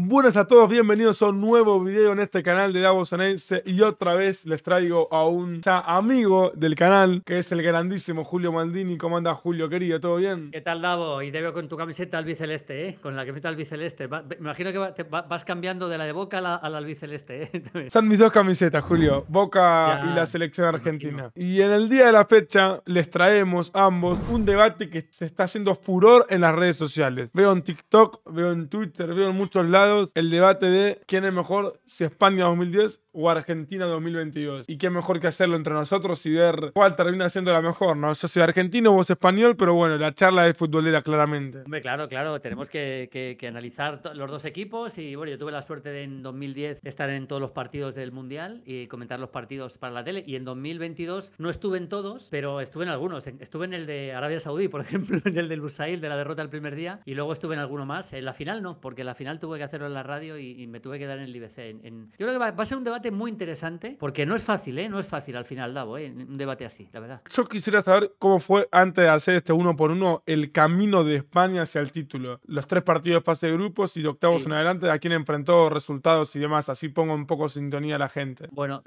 Buenas a todos, bienvenidos a un nuevo video en este canal de Davos Anense y otra vez les traigo a un amigo del canal que es el grandísimo Julio Maldini. ¿Cómo anda Julio, querido? ¿Todo bien? ¿Qué tal, Davo? Y te veo con tu camiseta albiceleste, ¿eh? Con la camiseta albiceleste. me imagino que vas cambiando de la de Boca a la, albiceleste, ¿eh? Son mis dos camisetas, Julio. Boca y la selección argentina. Y en el día de la fecha les traemos ambos un debate que se está haciendo furor en las redes sociales. Veo en TikTok, veo en Twitter, veo en muchos lados el debate de quién es mejor, si España 2010 o Argentina 2022. Y qué mejor que hacerlo entre nosotros y ver cuál termina siendo la mejor, ¿no? Yo soy argentino, vos español, pero bueno, la charla es futbolera claramente. Hombre, claro, claro, tenemos que, que, que analizar los dos equipos y bueno, yo tuve la suerte de en 2010 estar en todos los partidos del Mundial y comentar los partidos para la tele y en 2022 no estuve en todos, pero estuve en algunos. Estuve en el de Arabia Saudí, por ejemplo, en el de Lusail de la derrota el primer día y luego estuve en alguno más. En la final no, porque en la final tuve que hacer en la radio y, me tuve que dar en el IBC. Yo creo que va, a ser un debate muy interesante, porque no es fácil, ¿eh? No es fácil al final, Davo, ¿eh? Un debate así, la verdad. Yo quisiera saber cómo fue, antes de hacer este uno por uno, el camino de España hacia el título. Los tres partidos pase fase de grupos y de octavos en adelante, a quién enfrentó resultados y demás. Así pongo un poco sintonía a la gente. Bueno,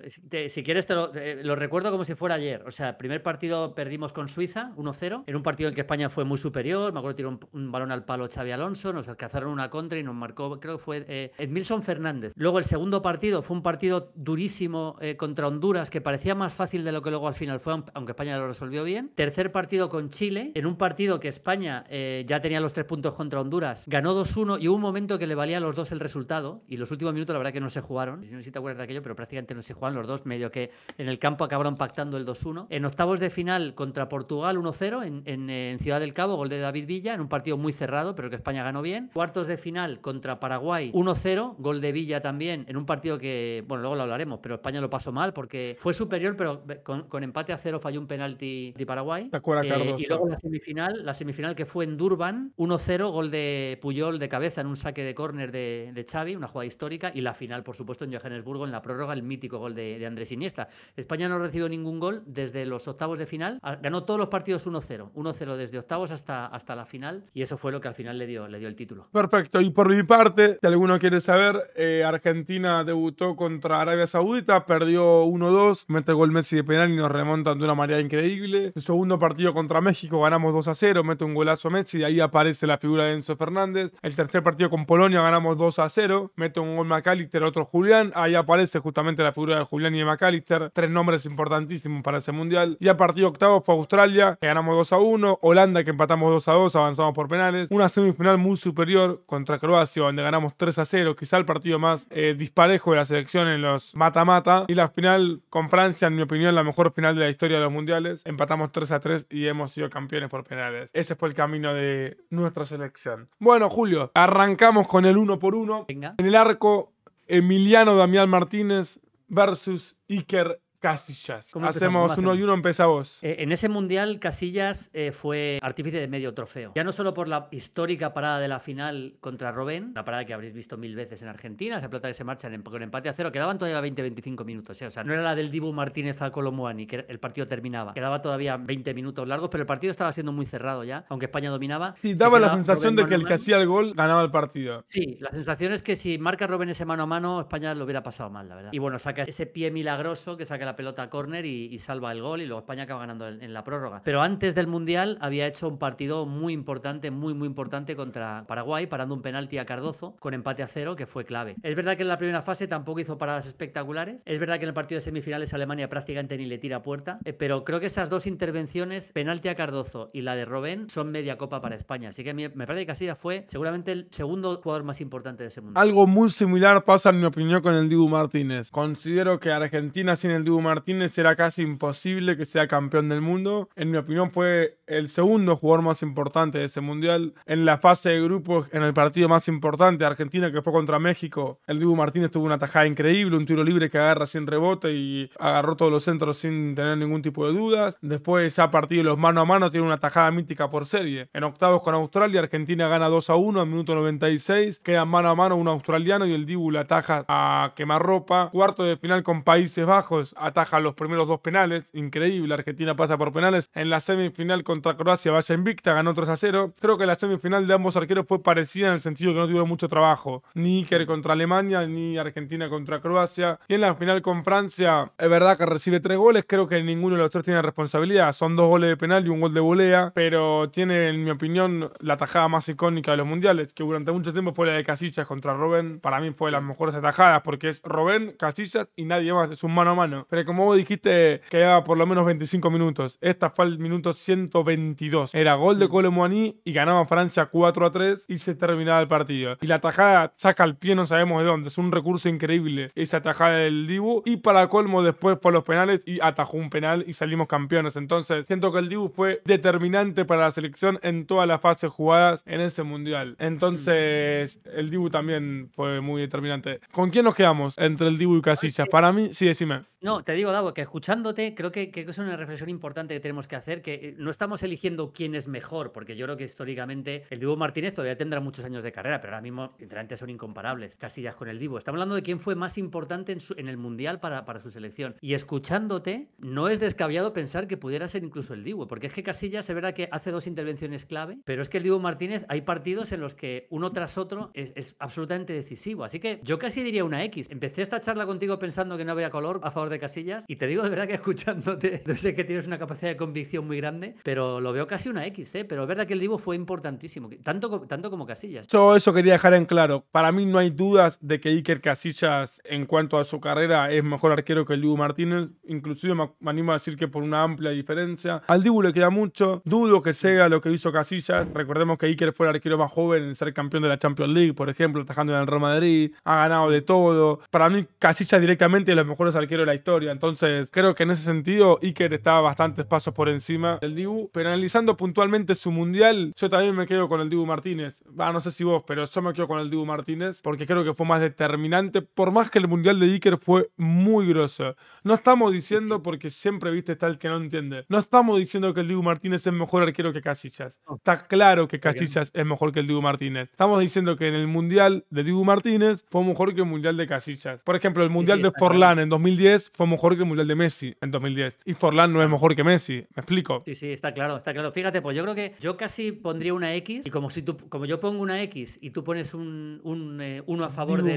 si quieres te eh, lo, recuerdo como si fuera ayer. O sea, primer partido perdimos con Suiza, 1-0, en un partido en que España fue muy superior. Me acuerdo tiró un, un balón al palo Xavi Alonso, nos alcanzaron una contra y nos marcó, creo fue Edmilson eh, Fernández. Luego el segundo partido fue un partido durísimo eh, contra Honduras que parecía más fácil de lo que luego al final fue, aunque España lo resolvió bien. Tercer partido con Chile, en un partido que España eh, ya tenía los tres puntos contra Honduras, ganó 2-1 y hubo un momento que le valía los dos el resultado y los últimos minutos la verdad que no se jugaron. No sé si te acuerdas de aquello, pero prácticamente no se jugaron los dos, medio que en el campo acabaron pactando el 2-1. En octavos de final contra Portugal 1-0 en, en Ciudad del Cabo, gol de David Villa, en un partido muy cerrado, pero que España ganó bien. Cuartos de final contra Paraguay 1-0, gol de Villa también, en un partido que, bueno, luego lo hablaremos, pero España lo pasó mal porque fue superior, pero con, empate a cero falló un penalti de Paraguay. Eh, y luego la semifinal, la semifinal que fue en Durban, 1-0, gol de Puyol de cabeza en un saque de córner de, Xavi, una jugada histórica, y la final, por supuesto, en Johannesburgo, en la prórroga, el mítico gol de, de Andrés Iniesta. España no recibió ningún gol desde los octavos de final, ganó todos los partidos 1-0, 1-0 desde octavos hasta, hasta la final, y eso fue lo que al final le dio, le dio el título. Perfecto, y por mi parte, si alguno quiere saber, eh, Argentina debutó contra Arabia Saudita, perdió 1-2, mete gol Messi de penal y nos remontan de una manera increíble. El segundo partido contra México ganamos 2-0, mete un golazo Messi, y ahí aparece la figura de Enzo Fernández. El tercer partido con Polonia ganamos 2-0, mete un gol McAllister, otro Julián, ahí aparece justamente la figura de Julián y de McAllister, tres nombres importantísimos para ese mundial. y el partido octavo fue Australia, que ganamos 2-1, Holanda que empatamos 2-2, avanzamos por penales. Una semifinal muy superior contra Croacia, donde ganamos 3 a 0, quizá el partido más eh, disparejo de la selección en los mata-mata. Y la final con Francia, en mi opinión, la mejor final de la historia de los mundiales. Empatamos 3 a 3 y hemos sido campeones por penales. Ese fue el camino de nuestra selección. Bueno, Julio, arrancamos con el 1 por 1. En el arco, Emiliano Damián Martínez versus Iker Casillas. Hacemos uno y uno, empieza vos. Eh, en ese mundial, Casillas eh, fue artífice de medio trofeo. Ya no solo por la histórica parada de la final contra Robén, la parada que habréis visto mil veces en Argentina, esa plata que se marcha en, em, con empate a cero, quedaban todavía 20-25 minutos. Eh, o sea, no era la del Dibu Martínez a ni que el partido terminaba. Quedaba todavía 20 minutos largos, pero el partido estaba siendo muy cerrado ya, aunque España dominaba. Y daba la sensación de que el que hacía el gol ganaba el partido. Sí, la sensación es que si marca Robén ese mano a mano, España lo hubiera pasado mal, la verdad. Y bueno, saca ese pie milagroso que saca la pelota a córner y, salva el gol y luego España acaba ganando en, la prórroga. Pero antes del Mundial había hecho un partido muy importante, muy, muy importante contra Paraguay, parando un penalti a Cardozo con empate a cero, que fue clave. Es verdad que en la primera fase tampoco hizo paradas espectaculares. Es verdad que en el partido de semifinales Alemania prácticamente ni le tira puerta. Eh, pero creo que esas dos intervenciones, penalti a Cardozo y la de Robén, son media copa para España. Así que me, parece que Casillas fue seguramente el segundo jugador más importante de ese mundo. Algo muy similar pasa, en mi opinión, con el Dibu Martínez. Considero que Argentina sin el Dibu Martínez era casi imposible que sea campeón del mundo. En mi opinión fue el segundo jugador más importante de ese mundial. En la fase de grupos, en el partido más importante de Argentina que fue contra México, el Dibu Martínez tuvo una tajada increíble, un tiro libre que agarra sin rebote y agarró todos los centros sin tener ningún tipo de dudas. Después ya partido los mano a mano, tiene una tajada mítica por serie. En octavos con Australia, Argentina gana 2 a 1 en minuto 96. queda mano a mano un australiano y el Dibu la ataja a quemarropa. Cuarto de final con Países Bajos, ataja los primeros dos penales, increíble, Argentina pasa por penales. En la semifinal contra Croacia, vaya invicta, ganó 3 a 0. Creo que la semifinal de ambos arqueros fue parecida en el sentido que no tuvieron mucho trabajo. Ni Iker contra Alemania, ni Argentina contra Croacia. Y en la final con Francia, es verdad que recibe tres goles, creo que ninguno de los tres tiene responsabilidad. Son dos goles de penal y un gol de volea, pero tiene, en mi opinión, la tajada más icónica de los mundiales, que durante mucho tiempo fue la de Casillas contra Robben. Para mí fue de las mejores atajadas, porque es Robben, Casillas y nadie más, es un mano a mano. Pero como vos dijiste, quedaba por lo menos 25 minutos. Esta fue el minuto 122. Era gol de Colomboaní y ganaba Francia 4 a 3 y se terminaba el partido. Y la tajada saca al pie, no sabemos de dónde. Es un recurso increíble esa tajada del Dibu. Y para colmo, después por los penales y atajó un penal y salimos campeones. Entonces, siento que el Dibu fue determinante para la selección en todas las fases jugadas en ese mundial. Entonces, el Dibu también fue muy determinante. ¿Con quién nos quedamos entre el Dibu y Casillas? Para mí, sí, decime. No, te digo, Davo, que escuchándote creo que, es una reflexión importante que tenemos que hacer, que eh, no estamos eligiendo quién es mejor, porque yo creo que históricamente el Divo Martínez todavía tendrá muchos años de carrera, pero ahora mismo, literalmente son incomparables, Casillas con el Divo. Estamos hablando de quién fue más importante en, el Mundial para, su selección. Y escuchándote, no es descabellado pensar que pudiera ser incluso el Divo, porque es que Casillas es verdad que hace dos intervenciones clave, pero es que el Divo Martínez hay partidos en los que uno tras otro es, es absolutamente decisivo. Así que yo casi diría una X. Empecé esta charla contigo pensando que no había color a favor de Casillas y te digo de verdad que escuchándote, sé que tienes una capacidad de convicción muy grande, pero lo veo casi una X, ¿eh? Pero es verdad que el Divo fue importantísimo, tanto, tanto como Casillas. Yo eso quería dejar en claro. Para mí no hay dudas de que Iker Casillas, en cuanto a su carrera, es mejor arquero que el Dibu Martínez. Inclusive me animo a decir que por una amplia diferencia. Al Dibu le queda mucho. Dudo que sea lo que hizo Casillas. Recordemos que Iker fue el arquero más joven en ser campeón de la Champions League, por ejemplo, atajando en el Real Madrid. Ha ganado de todo. Para mí, Casillas directamente es de los mejores arqueros de la historia entonces, creo que en ese sentido Iker estaba bastantes pasos por encima del Dibu. Pero analizando puntualmente su mundial, yo también me quedo con el Dibu Martínez. no sé si vos, pero yo me quedo con el Dibu Martínez porque creo que fue más determinante. Por más que el mundial de Iker fue muy grosso. No estamos diciendo, porque siempre viste está el que no entiende, no estamos diciendo que el Dibu Martínez es mejor arquero que Casillas. Está claro que Casillas es mejor que el Dibu Martínez. Estamos diciendo que en el mundial de Dibu Martínez fue mejor que el mundial de Casillas. Por ejemplo, el mundial de Forlán en 2010 fue mejor que el Mundial de Messi en 2010. Y Forlán no es mejor que Messi, me explico. Sí, sí, está claro, está claro. Fíjate, pues yo creo que yo casi pondría una X y como si tú, como yo pongo una X y tú pones un, eh, uno a favor de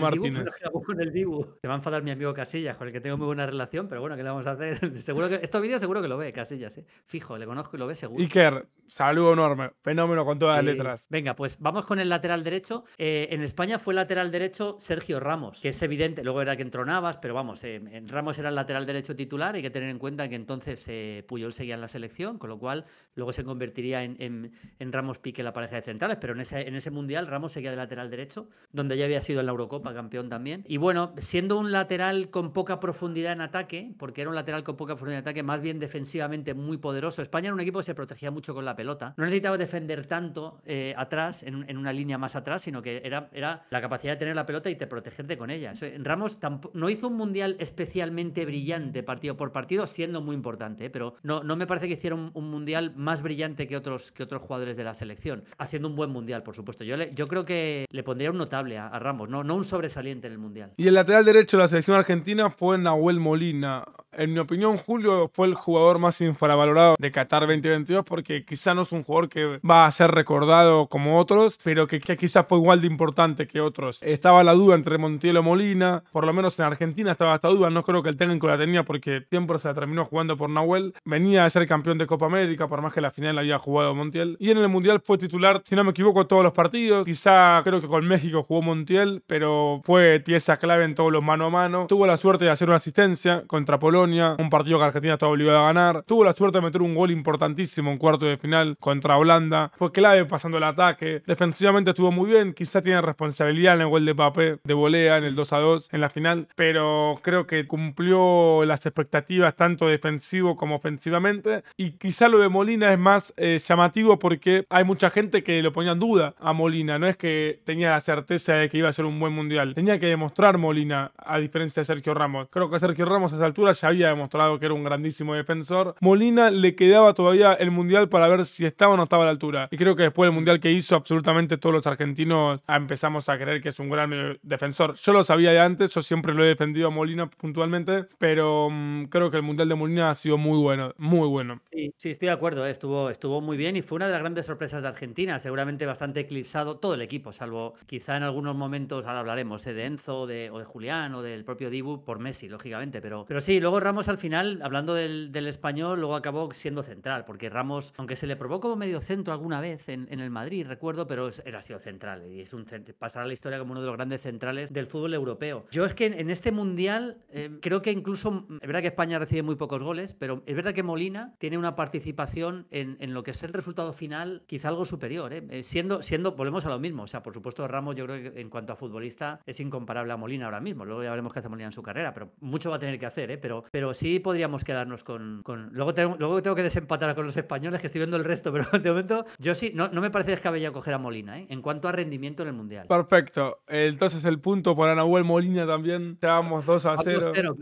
del Dibu, Te va a enfadar mi amigo Casillas, con el que tengo muy buena relación, pero bueno, ¿qué le vamos a hacer? seguro que estos vídeos seguro que lo ve Casillas, ¿eh? Fijo, le conozco y lo ve seguro. Iker, saludo enorme, fenómeno con todas las letras. Venga, pues vamos con el lateral derecho. Eh, en España fue lateral derecho Sergio Ramos, que es evidente, luego era que entró pero vamos, eh, en Ramos era el lateral derecho titular. Hay que tener en cuenta que entonces eh, Puyol seguía en la selección, con lo cual Luego se convertiría en, Ramos Pique la pareja de centrales, pero en ese, mundial Ramos seguía de lateral derecho, donde ya había sido en la Eurocopa campeón también. Y bueno, siendo un lateral con poca profundidad en ataque, porque era un lateral con poca profundidad en ataque, más bien defensivamente muy poderoso. España era un equipo que se protegía mucho con la pelota. No necesitaba defender tanto eh, atrás, en, en, una línea más atrás, sino que era, era la capacidad de tener la pelota y te protegerte con ella. Ramos no hizo un mundial especialmente brillante partido por partido, siendo muy importante, ¿eh? pero no, me parece que hiciera un, un mundial más brillante que otros, que otros jugadores de la selección, haciendo un buen mundial, por supuesto. Yo, yo creo que le pondría un notable a, Ramos, no, no un sobresaliente en el mundial. Y el lateral derecho de la selección argentina fue Nahuel Molina. En mi opinión, Julio fue el jugador más infravalorado de Qatar 2022 porque quizá no es un jugador que va a ser recordado como otros, pero que, que quizá fue igual de importante que otros. Estaba la duda entre Montiel o Molina, por lo menos en Argentina estaba esta duda, no creo que el técnico la tenía porque siempre se la terminó jugando por Nahuel. Venía a ser campeón de Copa América, por más que la final había jugado Montiel. Y en el Mundial fue titular, si no me equivoco, todos los partidos. Quizá creo que con México jugó Montiel, pero fue pieza clave en todos los mano a mano. Tuvo la suerte de hacer una asistencia contra Polonia, un partido que Argentina estaba obligada a ganar. Tuvo la suerte de meter un gol importantísimo en cuarto de final contra Holanda. Fue clave pasando el ataque. Defensivamente estuvo muy bien. Quizá tiene responsabilidad en el gol de Papé, de volea, en el 2 a 2 en la final. Pero creo que cumplió las expectativas tanto defensivo como ofensivamente. Y quizá lo de Molina es más eh, llamativo porque hay mucha gente que lo ponía en duda a Molina. No es que tenía la certeza de que iba a ser un buen mundial. Tenía que demostrar Molina, a diferencia de Sergio Ramos. Creo que Sergio Ramos a esa altura ya había demostrado que era un grandísimo defensor. Molina le quedaba todavía el mundial para ver si estaba o no estaba a la altura. Y creo que después del mundial que hizo, absolutamente todos los argentinos ah, empezamos a creer que es un gran eh, defensor. Yo lo sabía de antes, yo siempre lo he defendido a Molina puntualmente, pero mm, creo que el mundial de Molina ha sido muy bueno, muy bueno. Sí, sí estoy de acuerdo estuvo, estuvo muy bien y fue una de las grandes sorpresas de Argentina, seguramente bastante eclipsado todo el equipo, salvo quizá en algunos momentos, ahora hablaremos, de Enzo de, o de Julián o del propio Dibu por Messi, lógicamente, pero, pero sí, luego Ramos al final, hablando del, español, luego acabó siendo central, porque Ramos, aunque se le provocó como medio centro alguna vez en, el Madrid, recuerdo, pero era sido central y es un pasará la historia como uno de los grandes centrales del fútbol europeo. Yo es que en, este mundial eh, creo que incluso, es verdad que España recibe muy pocos goles, pero es verdad que Molina tiene una participación en, lo que es el resultado final quizá algo superior. ¿eh? Eh, siendo, siendo, volvemos a lo mismo. O sea, por supuesto, Ramos, yo creo que en cuanto a futbolista es incomparable a Molina ahora mismo. Luego ya veremos qué hace Molina en su carrera, pero mucho va a tener que hacer. ¿eh? Pero, pero sí podríamos quedarnos con. con... Luego, tengo, tengo que desempatar con los españoles, que estoy viendo el resto, pero de momento yo sí, no, me parece descabellado coger a Molina en cuanto a rendimiento en el mundial. Perfecto. Entonces, el punto para Nahuel Molina también. Estábamos 2 a 0. pero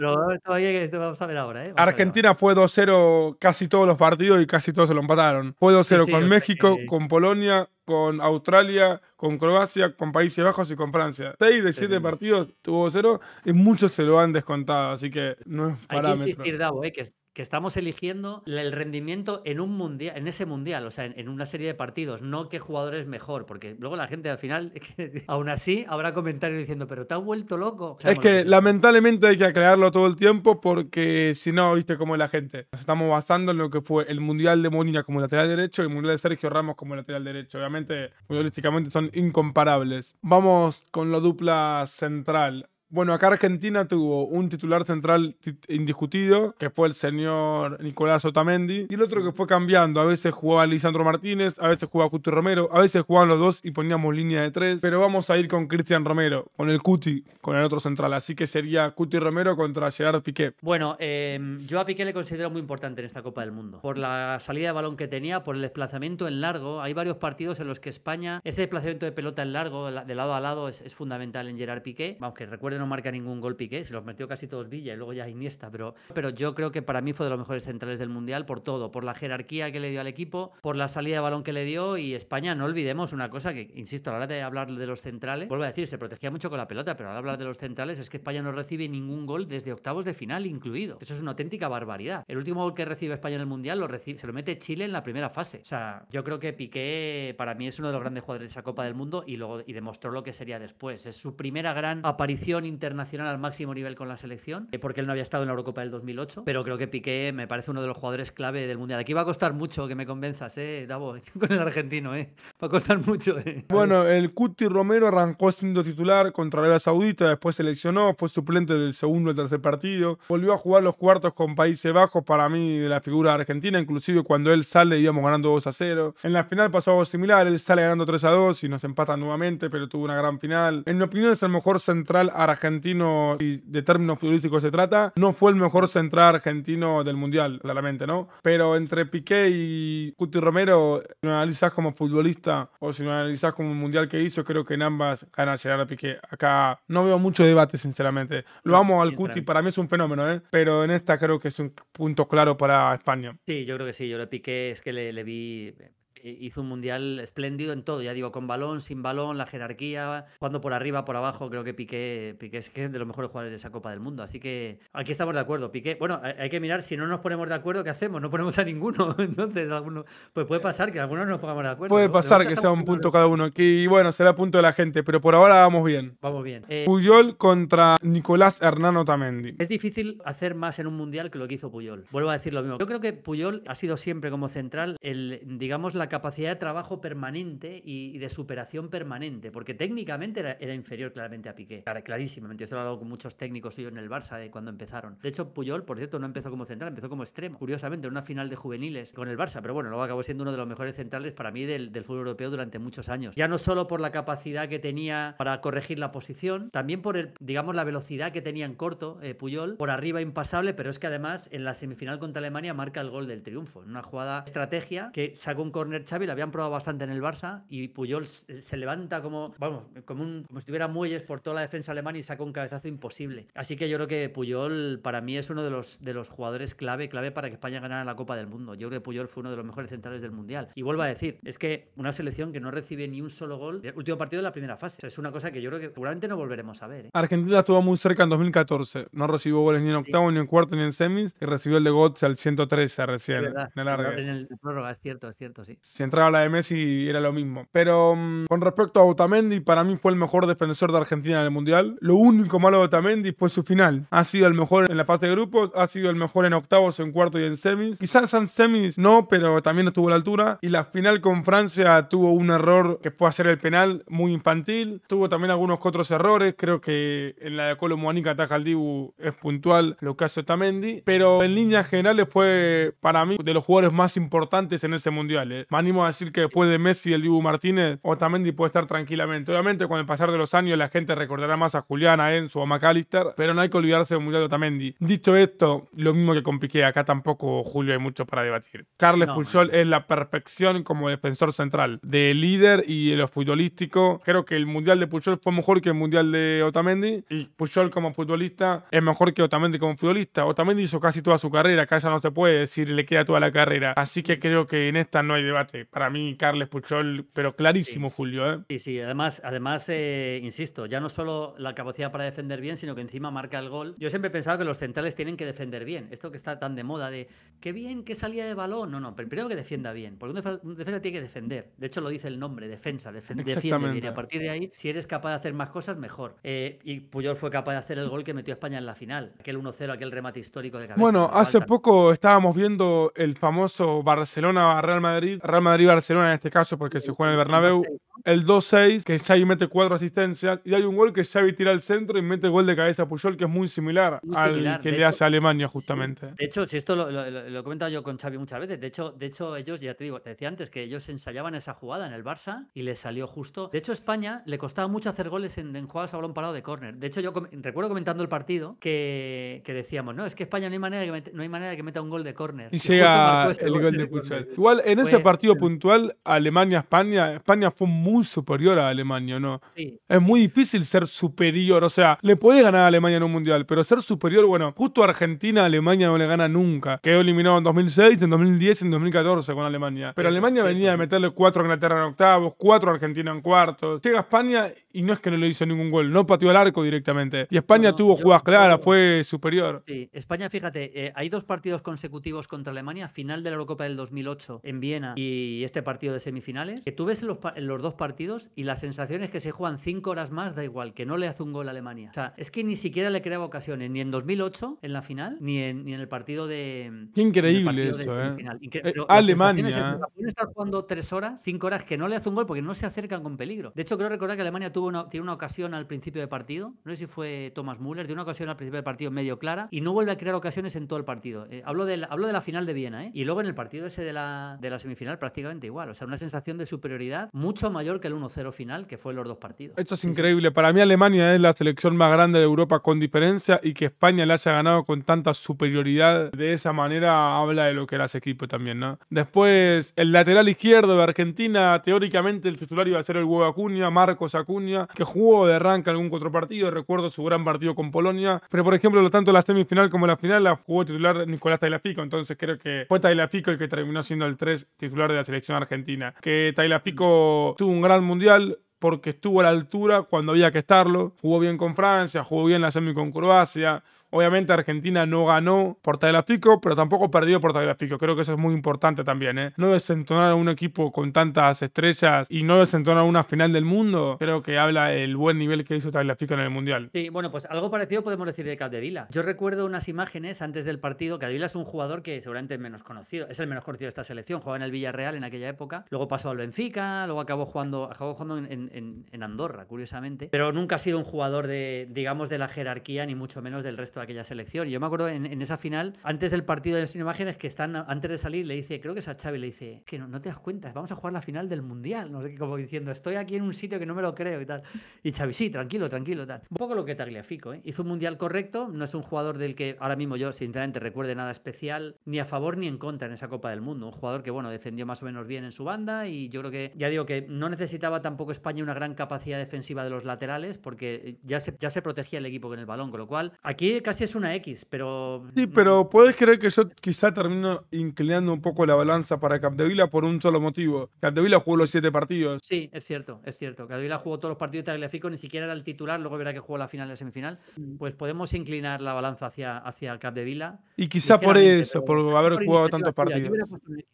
vamos a ver ahora. Argentina fue 2 0 casi todos los partidos y casi todos se lo empataron. Fue cero con México, con Polonia, con Australia, con Croacia, con Países Bajos y con Francia. 6 de siete partidos tuvo cero y muchos se lo han descontado, así que no es parámetro. Hay que insistir, Davo, eh, que que estamos eligiendo el rendimiento en un mundial, en ese mundial, o sea, en, una serie de partidos, no qué jugador es mejor, porque luego la gente al final, aún así, habrá comentarios diciendo, pero te has vuelto loco. es que lamentablemente hay que aclararlo todo el tiempo porque si no, viste cómo es la gente. Nos estamos basando en lo que fue el mundial de Molina como lateral derecho y el mundial de Sergio Ramos como lateral derecho. Obviamente, futbolísticamente son incomparables. Vamos con la dupla central. Bueno, acá Argentina tuvo un titular central indiscutido, que fue el señor Nicolás Otamendi, y el otro que fue cambiando. A veces jugaba Lisandro Martínez, a veces jugaba Cuti Romero, a veces jugaban los dos y poníamos línea de tres. Pero vamos a ir con Cristian Romero, con el Cuti, con el otro central. Así que sería Cuti Romero contra Gerard Piqué. Bueno, em, yo a Piqué le considero muy importante en esta Copa del Mundo. Por la salida de balón que tenía, por el desplazamiento en largo. Hay varios partidos en los que España, ese desplazamiento de pelota en largo, de lado a lado, es, es fundamental en Gerard Piqué. Vamos, que recuerden no marca ningún gol Piqué, se los metió casi todos Villa y luego ya Iniesta, pero, pero yo creo que para mí fue de los mejores centrales del Mundial por todo, por la jerarquía que le dio al equipo, por la salida de balón que le dio y España, no olvidemos una cosa que, insisto, a la hora de hablar de los centrales, vuelvo a decir, se protegía mucho con la pelota, pero al hablar de los centrales es que España no recibe ningún gol desde octavos de final incluido. Eso es una auténtica barbaridad. El último gol que recibe España en el Mundial lo recibe, se lo mete Chile en la primera fase. O sea, yo creo que Piqué para mí es uno de los grandes jugadores de esa Copa del Mundo y luego y demostró lo que sería después. Es su primera gran aparición internacional al máximo nivel con la selección, eh, porque él no había estado en la Eurocopa del 2008, pero creo que Piqué me parece uno de los jugadores clave del Mundial. Aquí va a costar mucho que me convenzas, ¿eh, Davo? Con el argentino, ¿eh? Va a costar mucho. Eh. Bueno, el Cuti Romero arrancó siendo titular contra Arabia Saudita, después seleccionó, fue suplente del segundo y tercer partido, volvió a jugar los cuartos con Países Bajos, para mí de la figura argentina, inclusive cuando él sale íbamos ganando 2 a 0. En la final pasó algo similar, él sale ganando 3 a 2 y nos empatan nuevamente, pero tuvo una gran final. En mi opinión es el mejor central argentino argentino, y de términos futbolísticos se trata, no fue el mejor central argentino del Mundial, claramente, ¿no? Pero entre Piqué y Cuti Romero, si lo analizás como futbolista o si lo analizas como el Mundial que hizo, creo que en ambas llegar a Piqué. Acá no veo mucho debate, sinceramente. Lo amo al Cuti, para mí es un fenómeno, ¿eh? Pero en esta creo que es un punto claro para España. Sí, yo creo que sí. Yo le Piqué es que le, le vi eh, hizo un mundial espléndido en todo, ya digo, con balón, sin balón, la jerarquía, jugando por arriba, por abajo, creo que Piqué, Piqué es de los mejores jugadores de esa Copa del Mundo, así que aquí estamos de acuerdo, Piqué, bueno, hay que mirar, si no nos ponemos de acuerdo, ¿qué hacemos? No ponemos a ninguno, entonces alguno, pues puede pasar que algunos nos pongamos de acuerdo. Puede pasar que sea un punto cada uno, y bueno, será punto de la gente, pero por ahora vamos bien. Vamos bien. Eh, Puyol contra Nicolás Hernán Otamendi. Es difícil hacer más en un mundial que lo que hizo Puyol, vuelvo a decir lo mismo. Yo creo que Puyol ha sido siempre como central el, digamos, la capacidad de trabajo permanente y, de superación permanente, porque técnicamente era, inferior claramente a Piqué, Claro, clarísimamente. Yo lo he hablado con muchos técnicos suyos en el Barça de cuando empezaron. De hecho, Puyol, por cierto, no empezó como central, empezó como extremo. Curiosamente, en una final de juveniles con el Barça, pero bueno, luego acabó siendo uno de los mejores centrales para mí del, fútbol europeo durante muchos años. Ya no solo por la capacidad que tenía para corregir la posición, también por digamos, la velocidad que tenía en corto eh, Puyol, por arriba impasable, pero es que además en la semifinal contra Alemania marca el gol del triunfo, en una jugada estrategia que sacó un córner Xavi, la habían probado bastante en el Barça y Puyol eh, se levanta como, vamos, como, como si tuviera muelles por toda la defensa alemana y saca un cabezazo imposible. Así que yo creo que Puyol para mí es uno de los, de los jugadores clave, clave para que España ganara la Copa del Mundo. Yo creo que Puyol fue uno de los mejores centrales del Mundial. Y vuelvo a decir, es que una selección que no recibe ni un solo gol, el último partido de la primera fase, es una cosa que yo creo que seguramente no volveremos a ver. ¿eh? Argentina estuvo muy cerca en 2014, no recibió goles ni en octavo, ni en cuarto, ni en semis, y recibió el de Götze al 113 recién, en el prórroga, es cierto, es cierto, sí si entraba la de Messi era lo mismo. Pero mm, con respecto a Otamendi, para mí fue el mejor defensor de Argentina en el Mundial. Lo único malo de Otamendi fue su final. Ha sido el mejor en la fase de grupos, ha sido el mejor en octavos, en cuarto y en semis. Quizás en semis no, pero también no tuvo la altura. Y la final con Francia tuvo un error que fue hacer el penal muy infantil. Tuvo también algunos otros errores. Creo que en la de Colomuanica ataca al Dibu es puntual lo que hace Otamendi. Pero en líneas generales fue para mí de los jugadores más importantes en ese Mundial. Eh animo a decir que después de Messi, el Dibu Martínez, Otamendi puede estar tranquilamente. Obviamente, con el pasar de los años, la gente recordará más a Juliana, a Enzo, a McAllister, pero no hay que olvidarse del Mundial de Otamendi. Dicho esto, lo mismo que con Piqué, acá tampoco, Julio, hay mucho para debatir. Carles no, es la perfección como defensor central, de líder y de lo futbolístico. Creo que el Mundial de Puyol fue mejor que el Mundial de Otamendi y Puyol como futbolista es mejor que Otamendi como futbolista. Otamendi hizo casi toda su carrera, acá ya no se puede decir le queda toda la carrera. Así que creo que en esta no hay debate para mí, Carles Puchol, pero clarísimo, Julio. ¿eh? Sí, sí, además, además eh, insisto, ya no solo la capacidad para defender bien, sino que encima marca el gol. Yo siempre he pensado que los centrales tienen que defender bien. Esto que está tan de moda de qué bien, qué salía de balón. No, no, pero primero que defienda bien, porque un, defensa tiene que defender. De hecho, lo dice el nombre, defensa, Defender. defiende Y a partir de ahí, si eres capaz de hacer más cosas, mejor. Eh, y Puyol fue capaz de hacer el gol que metió España en la final. Aquel 1-0, aquel remate histórico de cabeza. Bueno, hace poco estábamos viendo el famoso Barcelona-Real Madrid Real Madrid-Barcelona en este caso, porque se juega en el Bernabéu. El 2-6, que Xavi mete cuatro asistencias. Y hay un gol que Xavi tira al centro y mete gol de cabeza a Puyol, que es muy similar, al que le hace Alemania, justamente. De hecho, si esto lo, he comentado yo con Xavi muchas veces, de hecho, de hecho, ellos, ya te digo, te decía antes que ellos ensayaban esa jugada en el Barça y le salió justo. De hecho, España le costaba mucho hacer goles en, jugadas a balón parado de córner. De hecho, yo recuerdo comentando el partido que, decíamos, no, es que España no hay manera de que, no hay manera que meta un gol de córner. Y, llega el gol de, Igual en ese partido puntual Alemania-España, España fue muy superior a Alemania, ¿no? Es muy difícil ser superior, o sea, le puede ganar a Alemania en un mundial, pero ser superior, bueno, justo a Argentina, Alemania no le gana nunca. Quedó eliminado en 2006, en 2010, en 2014 con Alemania. Pero Alemania venía a meterle 4 a Inglaterra en octavos, 4 a Argentina en cuartos. Llega España y no es que no le hizo ningún gol, no pateó al arco directamente. Y España tuvo jugadas claras, fue superior. Sí, España, fíjate, eh, hay dos partidos consecutivos contra Alemania, final de la Eurocopa del 2008 en Viena y este partido de semifinales, que tú ves los, los dos partidos y la sensación es que se juegan cinco horas más, da igual, que no le hace un gol a Alemania. O sea, es que ni siquiera le creaba ocasiones, ni en 2008 en la final, ni en, ni en el partido de... Increíble eso, eh. eh Alemania. estar jugando tres horas, cinco horas, que no le hace un gol porque no se acercan con peligro. De hecho, creo recordar que Alemania tuvo una, tiene una ocasión al principio de partido, no sé si fue Thomas Müller, tiene una ocasión al principio del partido medio clara y no vuelve a crear ocasiones en todo el partido. Eh, hablo, de la, hablo de la final de Viena, ¿eh? Y luego en el partido ese de la, de la semifinal prácticamente igual. O sea, una sensación de superioridad mucho mayor que el 1-0 final, que fue en los dos partidos. Esto es increíble. Para mí Alemania es la selección más grande de Europa con diferencia y que España le haya ganado con tanta superioridad de esa manera habla de lo que era ese equipo también, ¿no? Después, el lateral izquierdo de Argentina, teóricamente el titular iba a ser el huevo Acuña, Marcos Acuña, que jugó de arranque algún otro partido, recuerdo su gran partido con Polonia, pero por ejemplo, tanto la semifinal como la final la jugó titular Nicolás Tagliafico, entonces creo que fue Tagliafico el que terminó siendo el 3 titular de la selección argentina. Que Taila Pico tuvo un gran mundial, porque estuvo a la altura cuando había que estarlo. Jugó bien con Francia, jugó bien la semi con Croacia, Obviamente Argentina no ganó por Pico, pero tampoco perdió por Tagliafico. Creo que eso es muy importante también. ¿eh? No desentonar a un equipo con tantas estrellas y no desentonar una final del mundo, creo que habla el buen nivel que hizo Tagliafico en el Mundial. Sí, bueno, pues algo parecido podemos decir de Capdevila. Yo recuerdo unas imágenes antes del partido. Capdevila es un jugador que seguramente es menos conocido. Es el menos conocido de esta selección. Jugaba en el Villarreal en aquella época. Luego pasó al Benfica, luego acabó jugando, acabó jugando en, Andorra, curiosamente. Pero nunca ha sido un jugador de, digamos, de la jerarquía, ni mucho menos del resto de aquella selección. Yo me acuerdo en, esa final, antes del partido de las imágenes, que están antes de salir, le dice, creo que es a Xavi, le dice, que no, te das cuenta, vamos a jugar la final del Mundial, no sé, como diciendo, estoy aquí en un sitio que no me lo creo y tal. Y Xavi, sí, tranquilo, tranquilo, tal. Un poco lo que Tagliafico, ¿eh? Hizo un Mundial correcto, no es un jugador del que ahora mismo yo, sinceramente, recuerde nada especial, ni a favor ni en contra en esa Copa del Mundo. Un jugador que, bueno, defendió más o menos bien en su banda y yo creo que, ya digo que no necesitaba tampoco España una gran capacidad defensiva de los laterales porque ya se, ya se protegía el equipo con el balón, con lo cual aquí casi si es una X, pero. Sí, mm, pero puedes creer que yo quizá termino inclinando un poco la balanza para Capdevila por un solo motivo. Capdevila jugó los siete partidos. Sí, es cierto, es cierto. Capdevila jugó todos los partidos de Tagliafico, ni siquiera era el titular, luego verá que jugó la final y la semifinal. Mm. Pues podemos inclinar la balanza hacia, hacia Capdevila. Y quizá por eso, por haber jugado tantos partidos.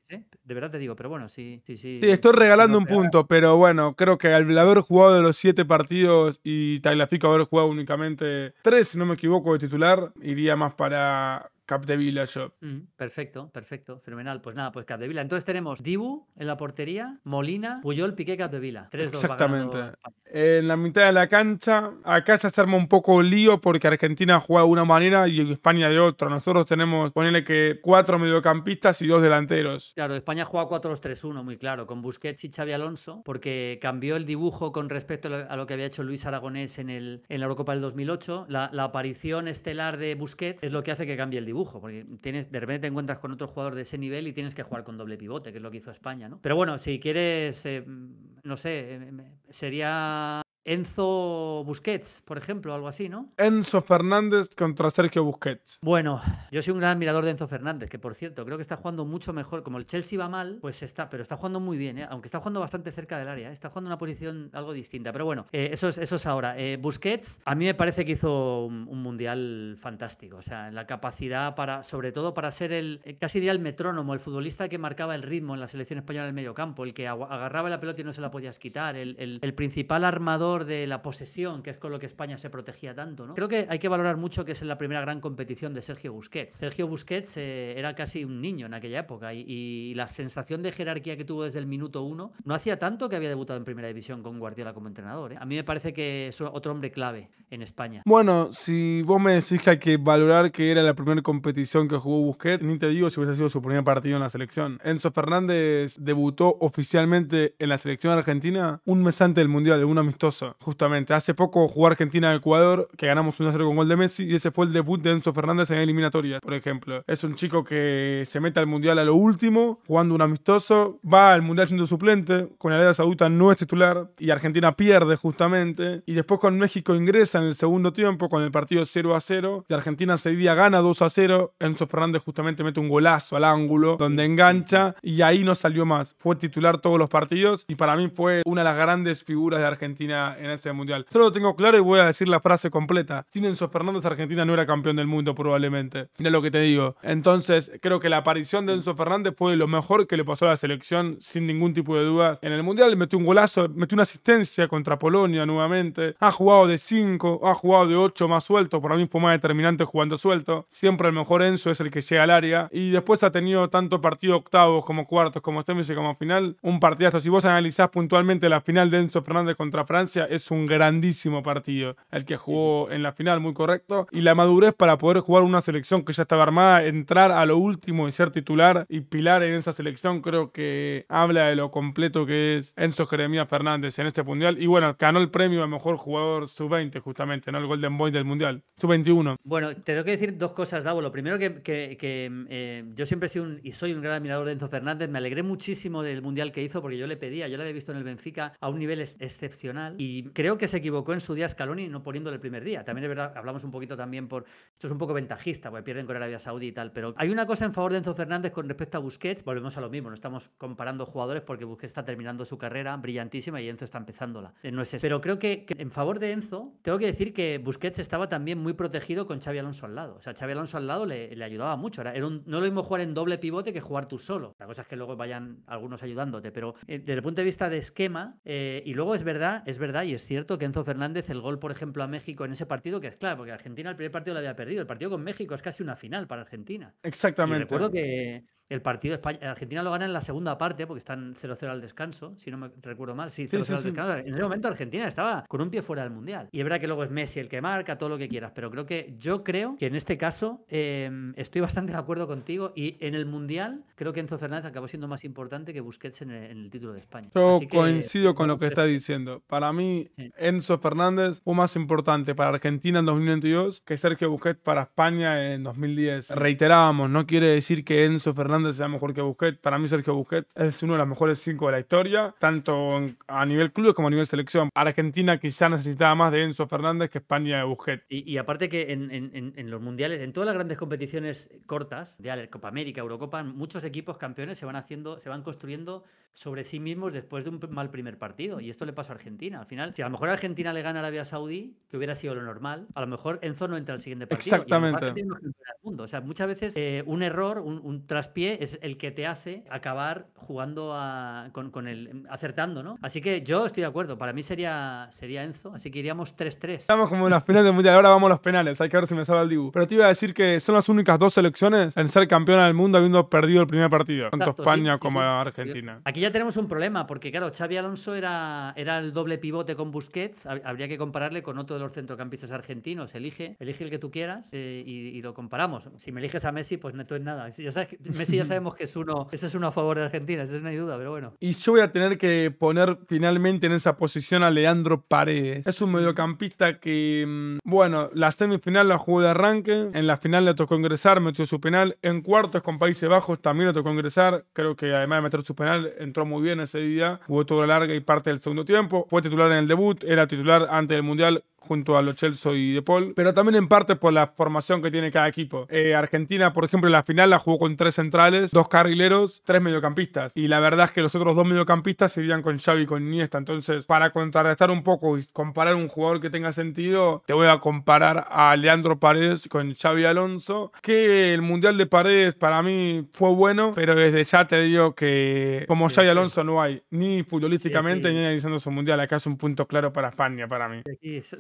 ¿eh? De verdad te digo, pero bueno, sí, sí, sí. estoy regalando un punto, pero bueno, creo que al haber jugado de los siete partidos y Tagliafico haber jugado únicamente tres, si no me equivoco, de titular iría más para Capdevila Shop. Mm, perfecto, perfecto, fenomenal. Pues nada, pues Capdevila. Entonces tenemos Dibu en la portería, Molina, Puyol, Piqué, Capdevila. Tres, Exactamente. en la mitad de la cancha, acá se arma un poco lío porque Argentina juega de una manera y España de otra. Nosotros tenemos, ponerle que cuatro mediocampistas y dos delanteros. Claro, España juega 4 3 1 muy claro, con Busquets y Xavi Alonso, porque cambió el dibujo con respecto a lo que había hecho Luis Aragonés en, el, en la Eurocopa del 2008. la aparición estelar de Busquets es lo que hace que cambie el dibujo porque tienes, de repente te encuentras con otro jugador de ese nivel y tienes que jugar con doble pivote, que es lo que hizo España, ¿no? Pero bueno, si quieres, eh, no sé, eh, sería Enzo Busquets, por ejemplo, algo así, ¿no? Enzo Fernández contra Sergio Busquets. Bueno, yo soy un gran admirador de Enzo Fernández, que por cierto, creo que está jugando mucho mejor. Como el Chelsea va mal, pues está, pero está jugando muy bien, ¿eh? aunque está jugando bastante cerca del área, ¿eh? está jugando una posición algo distinta. Pero bueno, eh, eso, es, eso es ahora. Eh, Busquets, a mí me parece que hizo un, mundial fantástico. O sea, la capacidad para, sobre todo para ser el, casi diría el metrónomo, el futbolista que marcaba el ritmo en la selección española del Campo, el que agarraba la pelota y no se la podías quitar, el principal armador de la posesión, que es con lo que España se protegía tanto. ¿no? Creo que hay que valorar mucho que es la primera gran competición de Sergio Busquets. Sergio Busquets eh, era casi un niño en aquella época y, la sensación de jerarquía que tuvo desde el minuto uno no hacía tanto que había debutado en primera división con Guardiola como entrenador. ¿eh? A mí me parece que es otro hombre clave en España. Bueno, si vos me decís que hay que valorar que era la primera competición que jugó Busquets, ni te digo si hubiese sido su primer partido en la selección. Enzo Fernández debutó oficialmente en la selección argentina un mes antes del Mundial, un amistoso justamente. Hace poco jugó Argentina-Ecuador, que ganamos 1-0 con gol de Messi, y ese fue el debut de Enzo Fernández en eliminatoria, por ejemplo. Es un chico que se mete al Mundial a lo último, jugando un amistoso, va al Mundial siendo suplente, con Arabia Saudita no es titular, y Argentina pierde justamente, y después con México ingresa en el segundo tiempo, con el partido 0-0, y Argentina ese día gana 2-0, Enzo Fernández justamente mete un golazo al ángulo, donde engancha, y ahí no salió más. Fue titular todos los partidos, y para mí fue una de las grandes figuras de Argentina en ese mundial. Solo lo tengo claro y voy a decir la frase completa. Sin Enzo Fernández, Argentina no era campeón del mundo probablemente. De lo que te digo. Entonces, creo que la aparición de Enzo Fernández fue lo mejor que le pasó a la selección, sin ningún tipo de duda. En el mundial metió un golazo, metió una asistencia contra Polonia nuevamente. Ha jugado de 5, ha jugado de 8 más suelto. Para mí fue más determinante jugando suelto. Siempre el mejor Enzo es el que llega al área. Y después ha tenido tanto partido octavos como cuartos, como semis y como final. Un partidazo. Si vos analizás puntualmente la final de Enzo Fernández contra Francia, es un grandísimo partido. El que jugó en la final, muy correcto. Y la madurez para poder jugar una selección que ya estaba armada, entrar a lo último y ser titular y pilar en esa selección, creo que habla de lo completo que es Enzo Jeremías Fernández en este mundial. Y bueno, ganó el premio a mejor jugador sub-20, justamente, ¿no? El Golden Boy del mundial, sub-21. Bueno, te tengo que decir dos cosas, Davo. Lo primero que, eh, yo siempre he sido un, y soy un gran admirador de Enzo Fernández. Me alegré muchísimo del mundial que hizo porque yo le pedía, yo le había visto en el Benfica a un nivel excepcional y creo que se equivocó en su día Scaloni no poniéndole el primer día. También es verdad, hablamos un poquito también por. Esto es un poco ventajista, porque pierden con Arabia Saudí y tal, pero hay una cosa en favor de Enzo Fernández con respecto a Busquets. Volvemos a lo mismo, no estamos comparando jugadores porque Busquets está terminando su carrera brillantísima y Enzo está empezándola. No es Pero creo que, en favor de Enzo, tengo que decir que Busquets estaba también muy protegido con Xavi Alonso al lado. O sea, Xavi Alonso al lado le, ayudaba mucho. Era, era no lo mismo jugar en doble pivote que jugar tú solo. La cosa es que luego vayan algunos ayudándote, pero eh, desde el punto de vista de esquema, eh, y luego es verdad, es verdad y es cierto que Enzo Fernández, el gol, por ejemplo, a México en ese partido, que es claro, porque Argentina el primer partido lo había perdido, el partido con México es casi una final para Argentina. Exactamente. recuerdo que el partido España, Argentina lo gana en la segunda parte porque están 0-0 al descanso, si no me recuerdo mal. Sí, 0-0 al descanso. En ese momento Argentina estaba con un pie fuera del mundial. Y es verdad que luego es Messi el que marca, todo lo que quieras, pero creo que yo creo que en este caso em, estoy bastante de acuerdo contigo y en el mundial creo que Enzo Fernández acabó siendo más importante que Busquets en el, título de España. Yo coincido con lo que está diciendo. Para mí, Enzo Fernández fue más importante para Argentina en 2022 que Sergio Busquets para España en 2010. Reiterábamos, no quiere decir que Enzo Fernández Fernández sea mejor que Busquets. Para mí Sergio Busquets es uno de los mejores cinco de la historia, tanto a nivel club como a nivel selección. Argentina quizá necesitaba más de Enzo Fernández que España de Busquets. Y, aparte que en, los mundiales, en todas las grandes competiciones cortas, de Copa América, Eurocopa, muchos equipos campeones se van haciendo, se van construyendo sobre sí mismos después de un mal primer partido. Y esto le pasó a Argentina. Al final, si a lo mejor Argentina le gana Arabia Saudí, que hubiera sido lo normal, a lo mejor Enzo no entra al siguiente partido. Exactamente. O sea, muchas veces eh, un error, un, un traspié es el que te hace acabar jugando con, el acertando, ¿no? Así que yo estoy de acuerdo, para mí sería, sería Enzo, así que iríamos 3-3. Estamos como en las penales del mundial, ahora vamos a los penales, hay que ver si me sale el dibujo Pero te iba a decir que son las únicas dos selecciones en ser campeona del mundo habiendo perdido el primer partido, tanto España como Argentina. Aquí ya tenemos un problema, porque claro, Xavi Alonso era, era el doble pivote con Busquets, habría que compararle con otro de los centrocampistas argentinos, elige, elige el que tú quieras eh, y, lo comparamos. Si me eliges a Messi, pues no es nada. Ya sabes Messi ya sabemos que es uno, ese es uno a favor de Argentina, eso no hay duda, pero bueno. Y yo voy a tener que poner finalmente en esa posición a Leandro Paredes. Es un mediocampista que, mm, bueno, la semifinal la jugó de arranque, en la final le tocó ingresar, metió su penal, en cuartos con Países Bajos también le tocó ingresar, creo que además de meter su penal entró muy bien ese día, jugó toda la larga y parte del segundo tiempo, fue titular en el debut, era titular antes del Mundial junto a los chelsea y De Paul, pero también en parte por la formación que tiene cada equipo. Eh, Argentina, por ejemplo, en la final la jugó con tres centrales, dos carrileros, tres mediocampistas. Y la verdad es que los otros dos mediocampistas serían con Xavi y con Iniesta. Entonces, para contrarrestar un poco y comparar un jugador que tenga sentido, te voy a comparar a Leandro Paredes con Xavi Alonso, que el Mundial de Paredes para mí fue bueno, pero desde ya te digo que como Xavi Alonso no hay, ni futbolísticamente ni analizando su Mundial, acá es un punto claro para España para mí.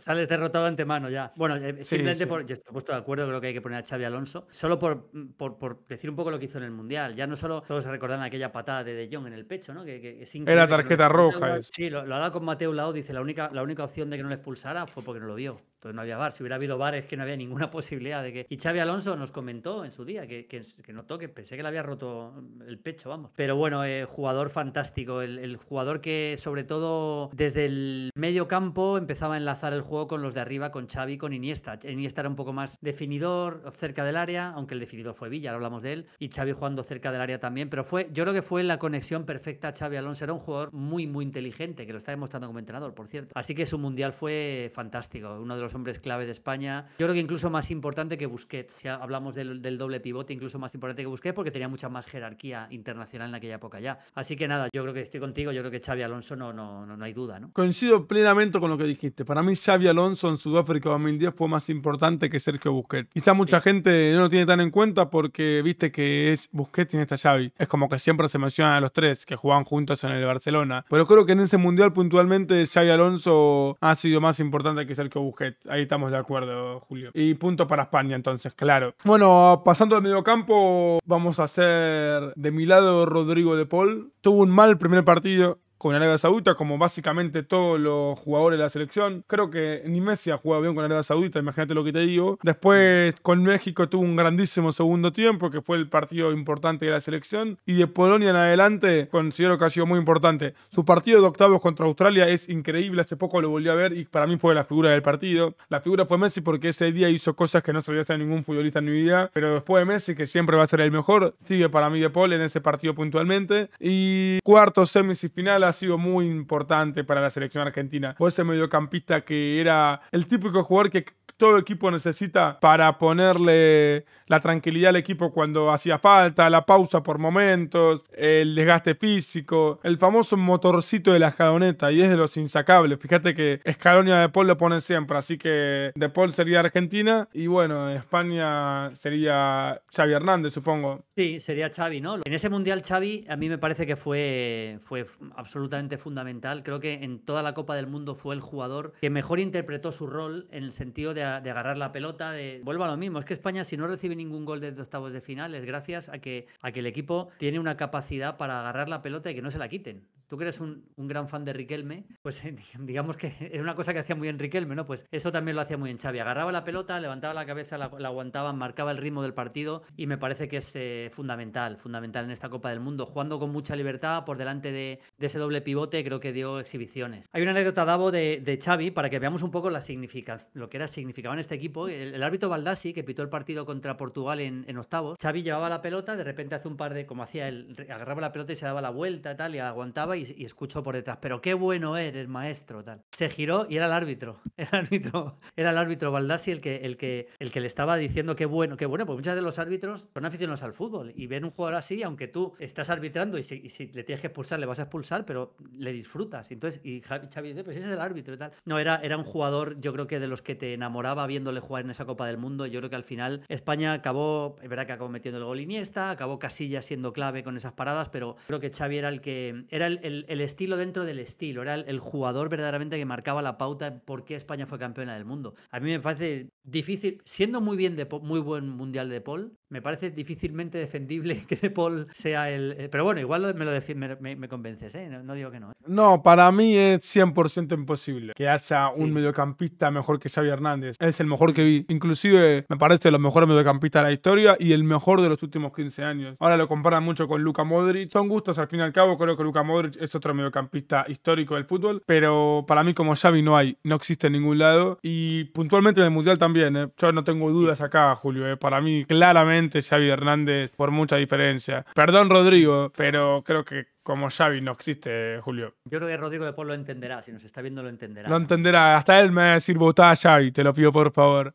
Sales derrotado de antemano ya. Bueno, eh, simplemente por. Yo estoy puesto de acuerdo, creo que hay que poner a Xavi Alonso. Solo por, mm, por, decir un poco lo que hizo en el Mundial. Ya no solo todos se recordan aquella patada de De Jong en el pecho, ¿no? Que, que, Era tarjeta roja. Sí, lo, lo con Mateo lado dice, la única, la única opción de que no le expulsara fue porque no lo vio. Entonces no había bar. Si hubiera habido bar es que no había ninguna posibilidad de que. Y Xavi Alonso nos comentó en su día que, que, que notó que pensé que le había roto el pecho, vamos. Pero bueno, eh, jugador fantástico. El, el jugador que, sobre todo, desde el medio campo empezaba a enlazar el juego con los de arriba, con Xavi, con Iniesta. Iniesta era un poco más definidor, cerca del área, aunque el definidor fue Villa, ahora hablamos de él, y Xavi jugando cerca del área también, pero fue, yo creo que fue la conexión perfecta Xavi Alonso, era un jugador muy, muy inteligente, que lo está demostrando como entrenador, por cierto. Así que su mundial fue fantástico, uno de los hombres clave de España. Yo creo que incluso más importante que Busquets, si hablamos del, doble pivote, incluso más importante que Busquets, porque tenía mucha más jerarquía internacional en aquella época ya. Así que nada, yo creo que estoy contigo, yo creo que Xavi Alonso no, no, no, no hay duda, ¿no? Coincido plenamente con lo que dijiste. Para mí Xavi Alonso en Sudáfrica 2010 fue más importante que Sergio Busquets. Quizá mucha gente no lo tiene tan en cuenta porque viste que es Busquets en esta Xavi. Es como que siempre se mencionan a los tres que jugaban juntos en el Barcelona. Pero creo que en ese mundial puntualmente Xavi Alonso ha sido más importante que Sergio Busquets. Ahí estamos de acuerdo, Julio. Y punto para España entonces, claro. Bueno, pasando al mediocampo, vamos a hacer de mi lado Rodrigo de Paul. Tuvo un mal primer partido, con Arabia Saudita, como básicamente todos los jugadores de la selección. Creo que ni Messi ha jugado bien con Arabia Saudita, imagínate lo que te digo. Después con México tuvo un grandísimo segundo tiempo, que fue el partido importante de la selección. Y de Polonia en adelante considero que ha sido muy importante. Su partido de octavos contra Australia es increíble, hace poco lo volví a ver y para mí fue la figura del partido. La figura fue Messi porque ese día hizo cosas que no se hacer ningún futbolista en mi vida, pero después de Messi, que siempre va a ser el mejor, sigue para mí de Pol en ese partido puntualmente. Y cuarto, semis y final ha sido muy importante para la selección argentina. O ese mediocampista que era el típico jugador que todo equipo necesita para ponerle la tranquilidad al equipo cuando hacía falta, la pausa por momentos, el desgaste físico, el famoso motorcito de la escaloneta y es de los insacables. Fíjate que Escalonia de Paul lo ponen siempre, así que de Paul sería Argentina y bueno, España sería Xavi Hernández, supongo. Sí, sería Xavi, ¿no? En ese mundial Xavi a mí me parece que fue, fue absolutamente fundamental. Creo que en toda la Copa del Mundo fue el jugador que mejor interpretó su rol en el sentido de de agarrar la pelota, de... vuelva a lo mismo, es que España si no recibe ningún gol desde octavos de final es gracias a que, a que el equipo tiene una capacidad para agarrar la pelota y que no se la quiten tú que eres un, gran fan de Riquelme, pues digamos que es una cosa que hacía muy en Riquelme, ¿no? Pues eso también lo hacía muy en Xavi. Agarraba la pelota, levantaba la cabeza, la, aguantaba, marcaba el ritmo del partido y me parece que es eh, fundamental, fundamental en esta Copa del Mundo. Jugando con mucha libertad por delante de, ese doble pivote, creo que dio exhibiciones. Hay una anécdota, Davo, de, Xavi para que veamos un poco lo que era significado en este equipo. El, árbitro Baldassi, que pitó el partido contra Portugal en, en, octavos, Xavi llevaba la pelota, de repente hace un par de, como hacía él, agarraba la pelota y se daba la vuelta, y tal, y aguantaba y, y, escucho por detrás, pero qué bueno eres, maestro, tal. Se giró y era el árbitro, era el árbitro, era el árbitro Baldassi el que, el que, el que le estaba diciendo qué bueno, qué bueno, porque muchas de los árbitros son aficionados al fútbol y ven un jugador así, aunque tú estás arbitrando y si, le tienes que expulsar, le vas a expulsar, pero le disfrutas. Entonces, y Xavi dice, pues ese es el árbitro y tal. No, era, era un jugador, yo creo que de los que te enamoraba viéndole jugar en esa Copa del Mundo. Yo creo que al final España acabó, es verdad que acabó metiendo el gol Iniesta, acabó Casilla siendo clave con esas paradas, pero creo que Xavi era el que era el, el, estilo dentro del estilo. Era el, jugador verdaderamente que marcaba la pauta por qué España fue campeona del mundo. A mí me parece difícil, siendo muy bien de muy buen mundial de Paul, me parece difícilmente defendible que Paul sea el... Eh, pero bueno, igual me, lo me, me, convences, ¿eh? No, digo que no. ¿eh? No, para mí es 100% imposible que haya un mediocampista mejor que Xavi Hernández. Es el mejor que vi. Inclusive me parece el los mejores mediocampistas de la historia y el mejor de los últimos 15 años. Ahora lo comparan mucho con Luca Modric. Son gustos al fin y al cabo. Creo que Luca Modric es otro mediocampista histórico del fútbol. Pero para mí como Xavi no hay. No existe en ningún lado. Y puntualmente en el Mundial también. ¿eh? Yo no tengo dudas acá, Julio. ¿eh? Para mí claramente Xavi Hernández por mucha diferencia. Perdón, Rodrigo, pero creo que como Xavi no existe, Julio. Yo creo que Rodrigo de Paul lo entenderá. Si nos está viendo, lo entenderá. Lo entenderá. Hasta él me sirvo a Xavi. Te lo pido, por favor.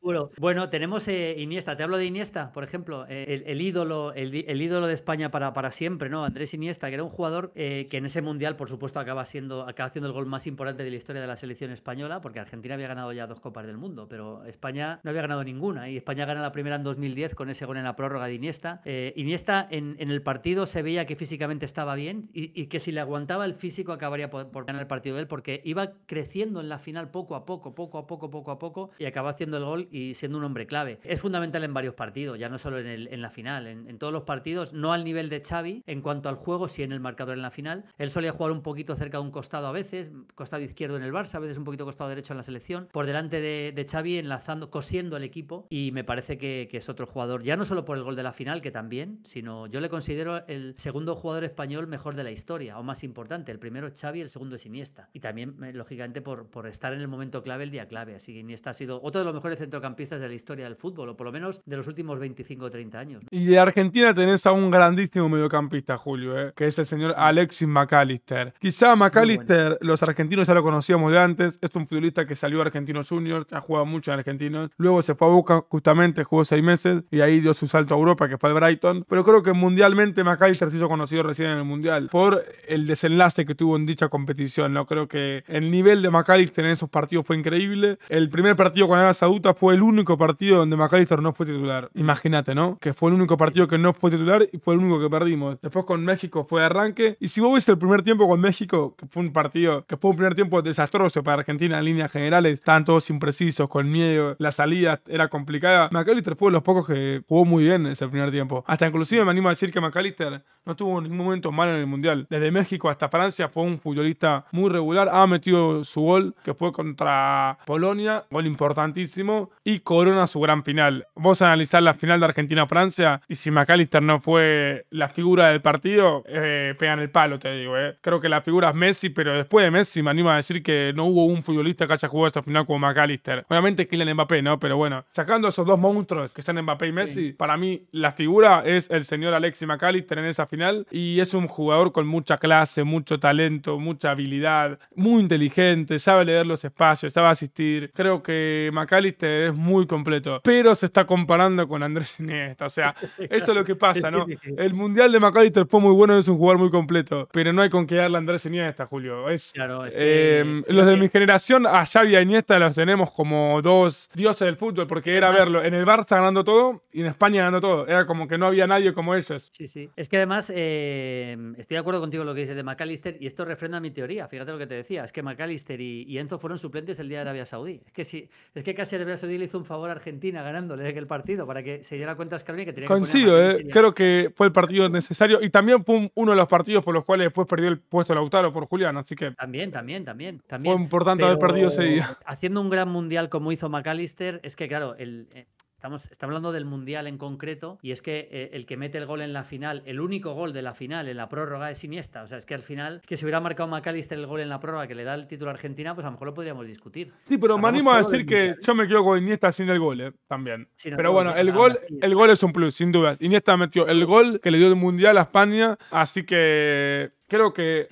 juro. Bueno, tenemos eh, Iniesta. Te hablo de Iniesta, por ejemplo. Eh, el, ídolo, el, ídolo de España para, para siempre, ¿no? Andrés Iniesta, que era un jugador eh, que en ese Mundial, por supuesto, acaba siendo acaba el gol más importante de la historia de la selección española, porque Argentina había ganado ya dos Copas del Mundo, pero España no había ganado ninguna. Y España gana la primera en 2010 con ese gol en la prórroga de Iniesta. Iniesta, en el partido, se veía que físicamente estaba bien y, que si le aguantaba el físico acabaría por, ganar el partido de él porque iba creciendo en la final poco a poco, poco a poco, poco a poco y acaba haciendo el gol y siendo un hombre clave. Es fundamental en varios partidos, ya no solo en, la final, en, todos los partidos, no al nivel de Xavi en cuanto al juego, sí en el marcador en la final. Él solía jugar un poquito cerca de un costado a veces, costado izquierdo en el Barça, a veces un poquito costado derecho en la selección, por delante de, Xavi enlazando, cosiendo el equipo y me parece que, que es otro jugador, ya no solo por el gol de la final, que también, sino yo le considero el segundo jugador español mejor de la historia, o más importante. El primero es Xavi, el segundo es Iniesta. Y también, eh, lógicamente, por, estar en el momento clave, el día clave. Así que Iniesta ha sido otro de los mejores centrocampistas de la historia del fútbol, o por lo menos de los últimos 25 o 30 años. Y de Argentina tenés a un grandísimo mediocampista, Julio, eh, que es el señor Alexis McAllister. Quizá McAllister, los argentinos ya lo conocíamos de antes, es un futbolista que salió a Argentinos Juniors, ha jugado mucho en Argentinos, luego se fue a Boca justamente, jugó seis meses y ahí dio su salto a Europa, que fue al Brighton. Pero creo que mundialmente McAllister se hizo conocido recién en Mundial, por el desenlace que tuvo en dicha competición. No creo que el nivel de McAllister en esos partidos fue increíble. El primer partido con Arabia Saudita fue el único partido donde McAllister no fue titular. Imagínate, ¿no? Que fue el único partido que no fue titular y fue el único que perdimos. Después con México fue arranque. Y si vos viste el primer tiempo con México, que fue un partido, que fue un primer tiempo desastroso para Argentina en líneas generales, estaban todos imprecisos, con miedo, la salida era complicada. McAllister fue de los pocos que jugó muy bien ese primer tiempo. Hasta inclusive me animo a decir que McAllister no tuvo en ningún momento malo en el Mundial. Desde México hasta Francia fue un futbolista muy regular. Ha metido su gol, que fue contra Polonia, gol importantísimo, y corona su gran final. Vos analizar la final de Argentina-Francia y si McAllister no fue la figura del partido, eh, pegan el palo, te digo. Eh. Creo que la figura es Messi, pero después de Messi me animo a decir que no hubo un futbolista que haya jugado esta final como McAllister. Obviamente Kylian Mbappé, ¿no? Pero bueno, sacando esos dos monstruos que están Mbappé y Messi, para mí la figura es el señor Alexi McAllister en esa final y es un un jugador con mucha clase, mucho talento, mucha habilidad, muy inteligente, sabe leer los espacios, sabe asistir. Creo que McAllister es muy completo, pero se está comparando con Andrés Iniesta. O sea, eso es lo que pasa, ¿no? El Mundial de McAllister fue muy bueno, es un jugador muy completo, pero no hay con qué darle a Andrés Iniesta, Julio. claro, es em, eh, los de eh, mi generación, a Xavi y Iniesta los tenemos como dos dioses del fútbol, porque era verlo en el Barça ganando todo y en España ganando todo. Era como que no había nadie como ellos. Sí, sí. Es que además... Eh Em, estoy de acuerdo contigo en lo que dices de McAllister y esto refrenda mi teoría. Fíjate lo que te decía, es que McAllister y, Enzo fueron suplentes el día de Arabia Saudí. Es que es que casi Arabia Saudí le hizo un favor a Argentina ganándole el partido para que se diera cuenta Scaloni que tenía que poner Coincido, eh, creo que fue el partido necesario y también uno de los partidos por los cuales después perdió el puesto Lautaro por Julián, así que también, también, también, también. Fue importante haber perdido ese día. Haciendo un gran mundial como hizo McAllister, es que claro, el, eh, Estamos, hablando del Mundial en concreto y es que eh, el que mete el gol en la final, el único gol de la final en la prórroga es Iniesta. O sea, es que al final, es que si hubiera marcado McAllister el gol en la prórroga que le da el título a Argentina, pues a lo mejor lo podríamos discutir. Sí, pero me animo a decir que ¿eh? yo me quedo con Iniesta sin el gol, eh, también. pero bueno, el gol, el gol es un plus, sin duda. Iniesta metió el gol que le dio el Mundial a España, así que creo que...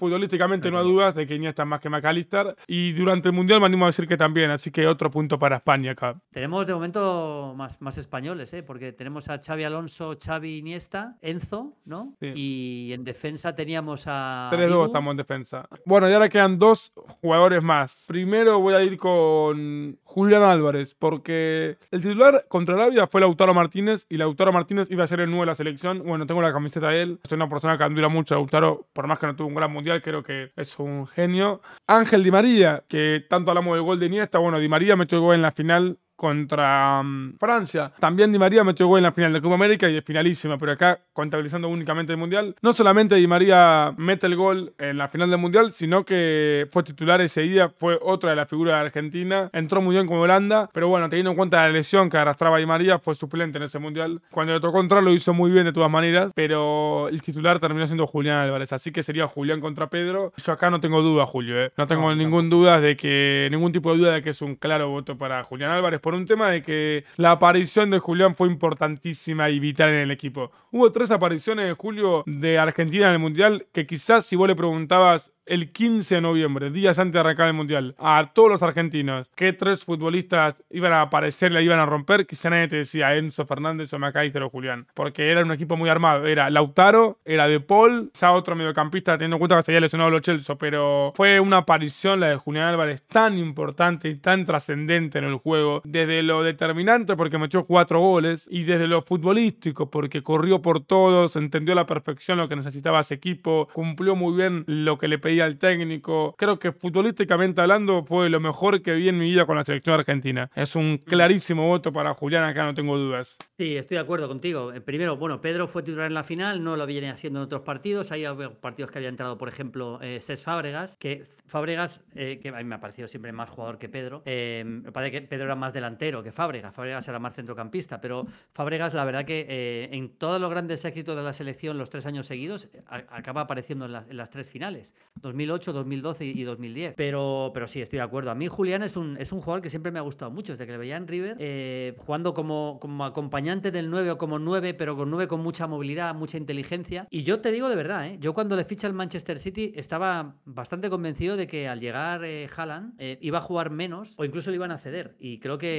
Futbolísticamente no hay dudas de que Iniesta es más que McAllister y durante el Mundial me animo a decir que también, así que otro punto para España acá. Tenemos de momento más, más españoles, ¿eh? porque tenemos a Xavi Alonso, Xavi Iniesta, Enzo, ¿no? Y en defensa teníamos a... 3-2 estamos en defensa. Bueno, y ahora quedan dos jugadores más. Primero voy a ir con Julián Álvarez, porque el titular contra Arabia fue Lautaro Martínez y Lautaro Martínez iba a ser el nuevo de la selección. Bueno, tengo la camiseta de él, soy una persona que admira mucho Lautaro, por más que no tuvo un gran mundial creo que es un genio. Ángel Di María, que tanto hablamos del gol de Iniesta, bueno, Di María metió el gol en la final contra mm, Francia. También Di María metió gol en la final de Copa América y es finalísima, pero acá contabilizando únicamente el Mundial. No solamente Di María mete el gol en la final del Mundial, sino que fue titular ese día, fue otra de las figuras de Argentina. Entró muy bien con Holanda, pero bueno, teniendo en cuenta la lesión que arrastraba Di María, fue suplente en ese Mundial. Cuando le tocó entrar lo hizo muy bien de todas maneras, pero el titular terminó siendo Julián Álvarez, así que sería Julián contra Pedro. Yo acá no tengo duda, Julio, ¿eh? no tengo ningún duda de que, ningún tipo de duda de que es un claro voto para Julián Álvarez por un tema de que la aparición de Julián fue importantísima y vital en el equipo. Hubo tres apariciones de Julio de Argentina en el Mundial que quizás si vos le preguntabas el 15 de noviembre, días antes de arrancar el Mundial, a todos los argentinos, qué tres futbolistas iban a aparecer, la iban a romper, quizás nadie te decía Enzo Fernández o Macaíster o Julián, porque era un equipo muy armado. Era Lautaro, era De Paul, quizá otro mediocampista, teniendo en cuenta que se había lesionado los Chelsea, pero fue una aparición la de Julián Álvarez tan importante y tan trascendente en el juego de desde lo determinante porque me echó cuatro goles y desde lo futbolístico porque corrió por todos, entendió a la perfección lo que necesitaba ese equipo, cumplió muy bien lo que le pedía el técnico. Creo que futbolísticamente hablando fue lo mejor que vi en mi vida con la selección argentina. Es un clarísimo voto para Julián, acá no tengo dudas. Sí, estoy de acuerdo contigo. Eh, primero, bueno, Pedro fue titular en la final, no lo viene haciendo en otros partidos. Hay partidos que había entrado, por ejemplo, eh, Fábregas, que Fábregas, eh, que a mí me ha parecido siempre más jugador que Pedro. Eh, me parece que Pedro era más de la que Fábregas. Fábregas era más centrocampista, pero Fábregas, la verdad que eh, en todos los grandes éxitos de la selección los tres años seguidos, acaba apareciendo en las, tres finales, 2008, 2012 y, 2010. Pero, pero sí, estoy de acuerdo. A mí Julián es un, es un jugador que siempre me ha gustado mucho, desde que le veía en River, eh, jugando como, como acompañante del 9 o como 9, pero con 9 con mucha movilidad, mucha inteligencia. Y yo te digo de verdad, eh, yo cuando le ficha al Manchester City estaba bastante convencido de que al llegar Haaland iba a jugar menos o incluso le iban a ceder. Y creo que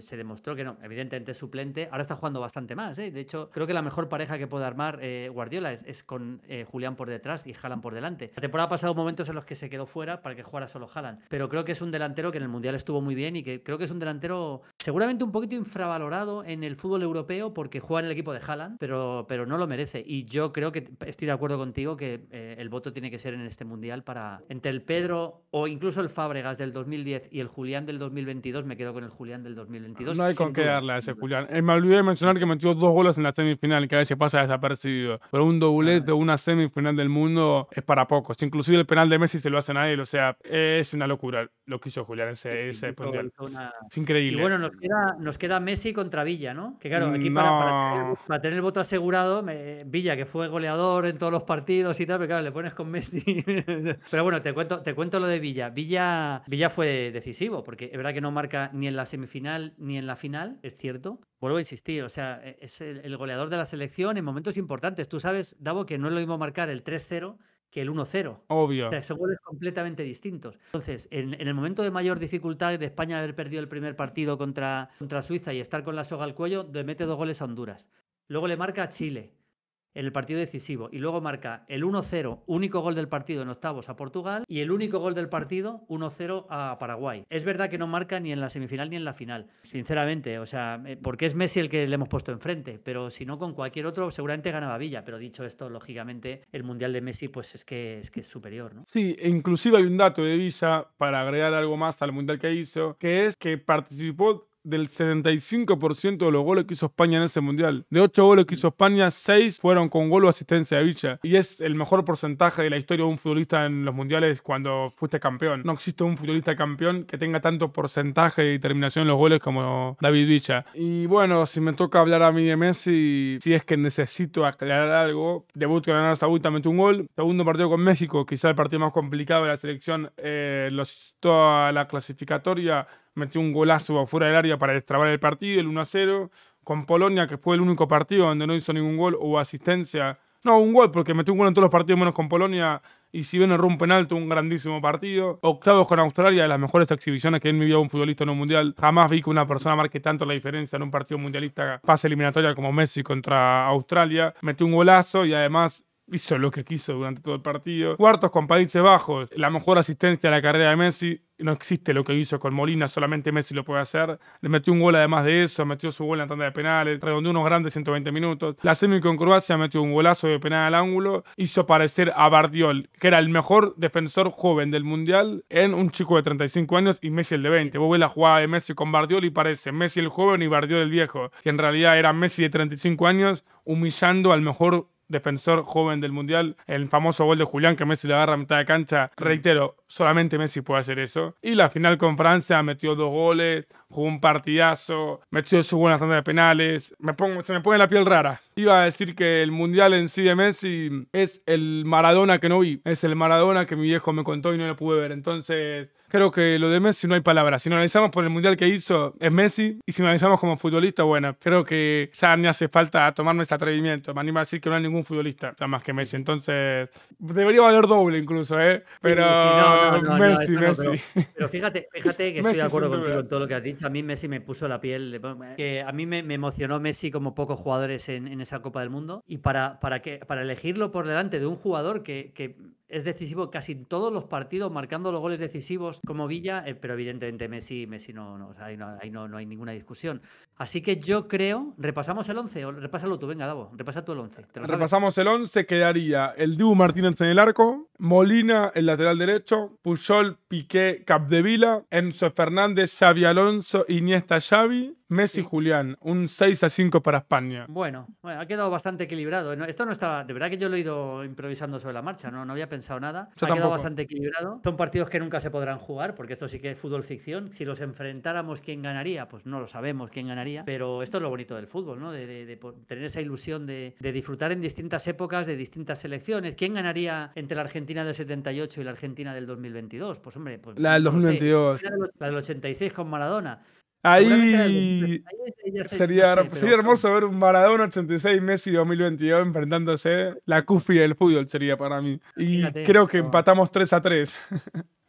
se demostró que no, evidentemente es suplente. Ahora está jugando bastante más. ¿eh? De hecho, creo que la mejor pareja que puede armar eh, Guardiola es, con eh, Julián por detrás y Jalan por delante. La temporada ha pasado momentos en los que se quedó fuera para que jugara solo Jalan. Pero creo que es un delantero que en el Mundial estuvo muy bien y que creo que es un delantero seguramente un poquito infravalorado en el fútbol europeo porque juega en el equipo de Haaland, pero, pero no lo merece. Y yo creo que estoy de acuerdo contigo que el voto tiene que ser en este mundial para. Entre el Pedro o incluso el Fábregas del 2010 y el Julián del 2022, me quedo con el Julián del 2022. No hay con qué darle a ese Julián. Eh, me olvidé de mencionar que metió dos goles en la semifinal, y que a veces pasa desapercibido. Pero un doblete de una semifinal del mundo es para pocos. Inclusive el penal de Messi se lo hace a él. O sea, es una locura lo que hizo Julián ese, Es increíble. Y bueno, nos queda, nos queda Messi contra Villa, ¿no? Que claro, aquí para, para, tener, el voto asegurado, Villa, que fue goleador en todos los partidos y tal, pero claro, le pones con Messi. pero bueno, te cuento, te cuento lo de Villa. Villa, Villa fue decisivo, porque es verdad que no marca ni en la semifinal final ni en la final, es cierto. Vuelvo a insistir, o sea, e-, es el, goleador de la selección en momentos importantes. Tú sabes, Davo, que no es lo mismo marcar el 3-0 que el 1-0. Obvio. O sea, son goles completamente distintos. Entonces, en, el momento de mayor dificultad de España haber perdido el primer partido contra, contra Suiza y estar con la soga al cuello, le mete dos goles a Honduras. Luego le marca a Chile en el partido decisivo y luego marca el 1-0, único gol del partido en octavos a Portugal y el único gol del partido 1-0 a Paraguay. Es verdad que no marca ni en la semifinal ni en la final, sinceramente, o sea, eh, porque es Messi el que le hemos puesto enfrente, pero si no con cualquier otro seguramente ganaba Villa, pero dicho esto, lógicamente el Mundial de Messi pues es que es, que superior, ¿no? Sí, e inclusive hay un dato de Visa para agregar algo más al Mundial que hizo, que es que participó del 75% de los goles que hizo España en ese mundial. De 8 goles que hizo España, 6 fueron con gol o asistencia de Villa. Y es el mejor porcentaje de la historia de un futbolista en los mundiales cuando fuiste campeón. No existe un futbolista campeón que tenga tanto porcentaje y determinación en los goles como David Villa. Y bueno, si me toca hablar a mí de Messi, si es que necesito aclarar algo, debut con Arabia Saúl un gol. Segundo partido con México, quizá el partido más complicado de la selección, eh, los, toda la clasificatoria metió un golazo fuera del área para destrabar el partido, el 1 a 0. Con Polonia, que fue el único partido donde no hizo ningún gol o asistencia. No, un gol, porque metió un gol en todos los partidos menos con Polonia. Y si bien erró un penal, un grandísimo partido. Octavos con Australia, de las mejores exhibiciones que en mi vida un futbolista en un mundial. Jamás vi que una persona marque tanto la diferencia en un partido mundialista pase eliminatoria como Messi contra Australia. Metió un golazo y además hizo lo que quiso durante todo el partido. Cuartos con Países Bajos, la mejor asistencia a la carrera de Messi. No existe lo que hizo con Molina, solamente Messi lo puede hacer. Le metió un gol además de eso, metió su gol en la tanda de penales, redondeó unos grandes 120 minutos. La semi con Croacia metió un golazo de penal al ángulo, hizo parecer a Bardiol, que era el mejor defensor joven del Mundial, en un chico de 35 años y Messi el de 20. Vos ves la jugada de Messi con Bardiol y parece Messi el joven y Bardiol el viejo, que en realidad era Messi de 35 años humillando al mejor defensor joven del Mundial, el famoso gol de Julián que Messi le agarra a mitad de cancha, reitero, solamente Messi puede hacer eso. Y la final con Francia metió dos goles, jugó un partidazo, metió su buena tanda de penales. Me pongo, se me pone la piel rara. Iba a decir que el mundial en sí de Messi es el Maradona que no vi, es el Maradona que mi viejo me contó y no lo pude ver. Entonces, creo que lo de Messi no hay palabras. Si lo analizamos por el mundial que hizo, es Messi. Y si lo analizamos como futbolista, bueno, creo que ya ni hace falta tomarme este atrevimiento. Me anima a decir que no hay ningún futbolista, más que Messi. Entonces, debería valer doble incluso, ¿eh? Pero. si no. Messi, Messi. Pero, fíjate, fíjate que estoy de acuerdo contigo en todo lo que has dicho. A mí Messi me puso la piel. Que a mí me, emocionó Messi como pocos jugadores en, esa Copa del Mundo. Y para, para, que, para elegirlo por delante de un jugador que es decisivo casi todos los partidos, marcando los goles decisivos como Villa, eh, pero evidentemente Messi, Messi no, no, hay ninguna discusión. Así que yo creo, repasamos el 11, repásalo tú, venga, Davo, repasa tú el 11. Repasamos el 11, quedaría el Dibu Martínez en el arco, Molina el lateral derecho, Pujol, Piqué, Capdevila, Enzo Fernández, Xavi Alonso, Iniesta, Xavi, Messi, Julián, un 6 a 5 para España. Bueno, ha quedado bastante equilibrado. Esto no estaba, de verdad que yo lo he ido improvisando sobre la marcha, no, no había pensado pensado nada. ha quedado bastante equilibrado. Son partidos que nunca se podrán jugar, porque esto sí que es fútbol ficción. Si los enfrentáramos, ¿quién ganaría? Pues no lo sabemos quién ganaría, pero esto es lo bonito del fútbol, ¿no? De, tener esa ilusión de, disfrutar en distintas épocas, de distintas selecciones. ¿Quién ganaría entre la Argentina del 78 y la Argentina del 2022? Pues hombre, del pues 2022. la del 86 con Maradona. Ahí, sería, sería hermoso ver un Maradona 86 Messi 2022 enfrentándose. La cúspide del fútbol sería para mí. Y creo que empatamos 3 a 3.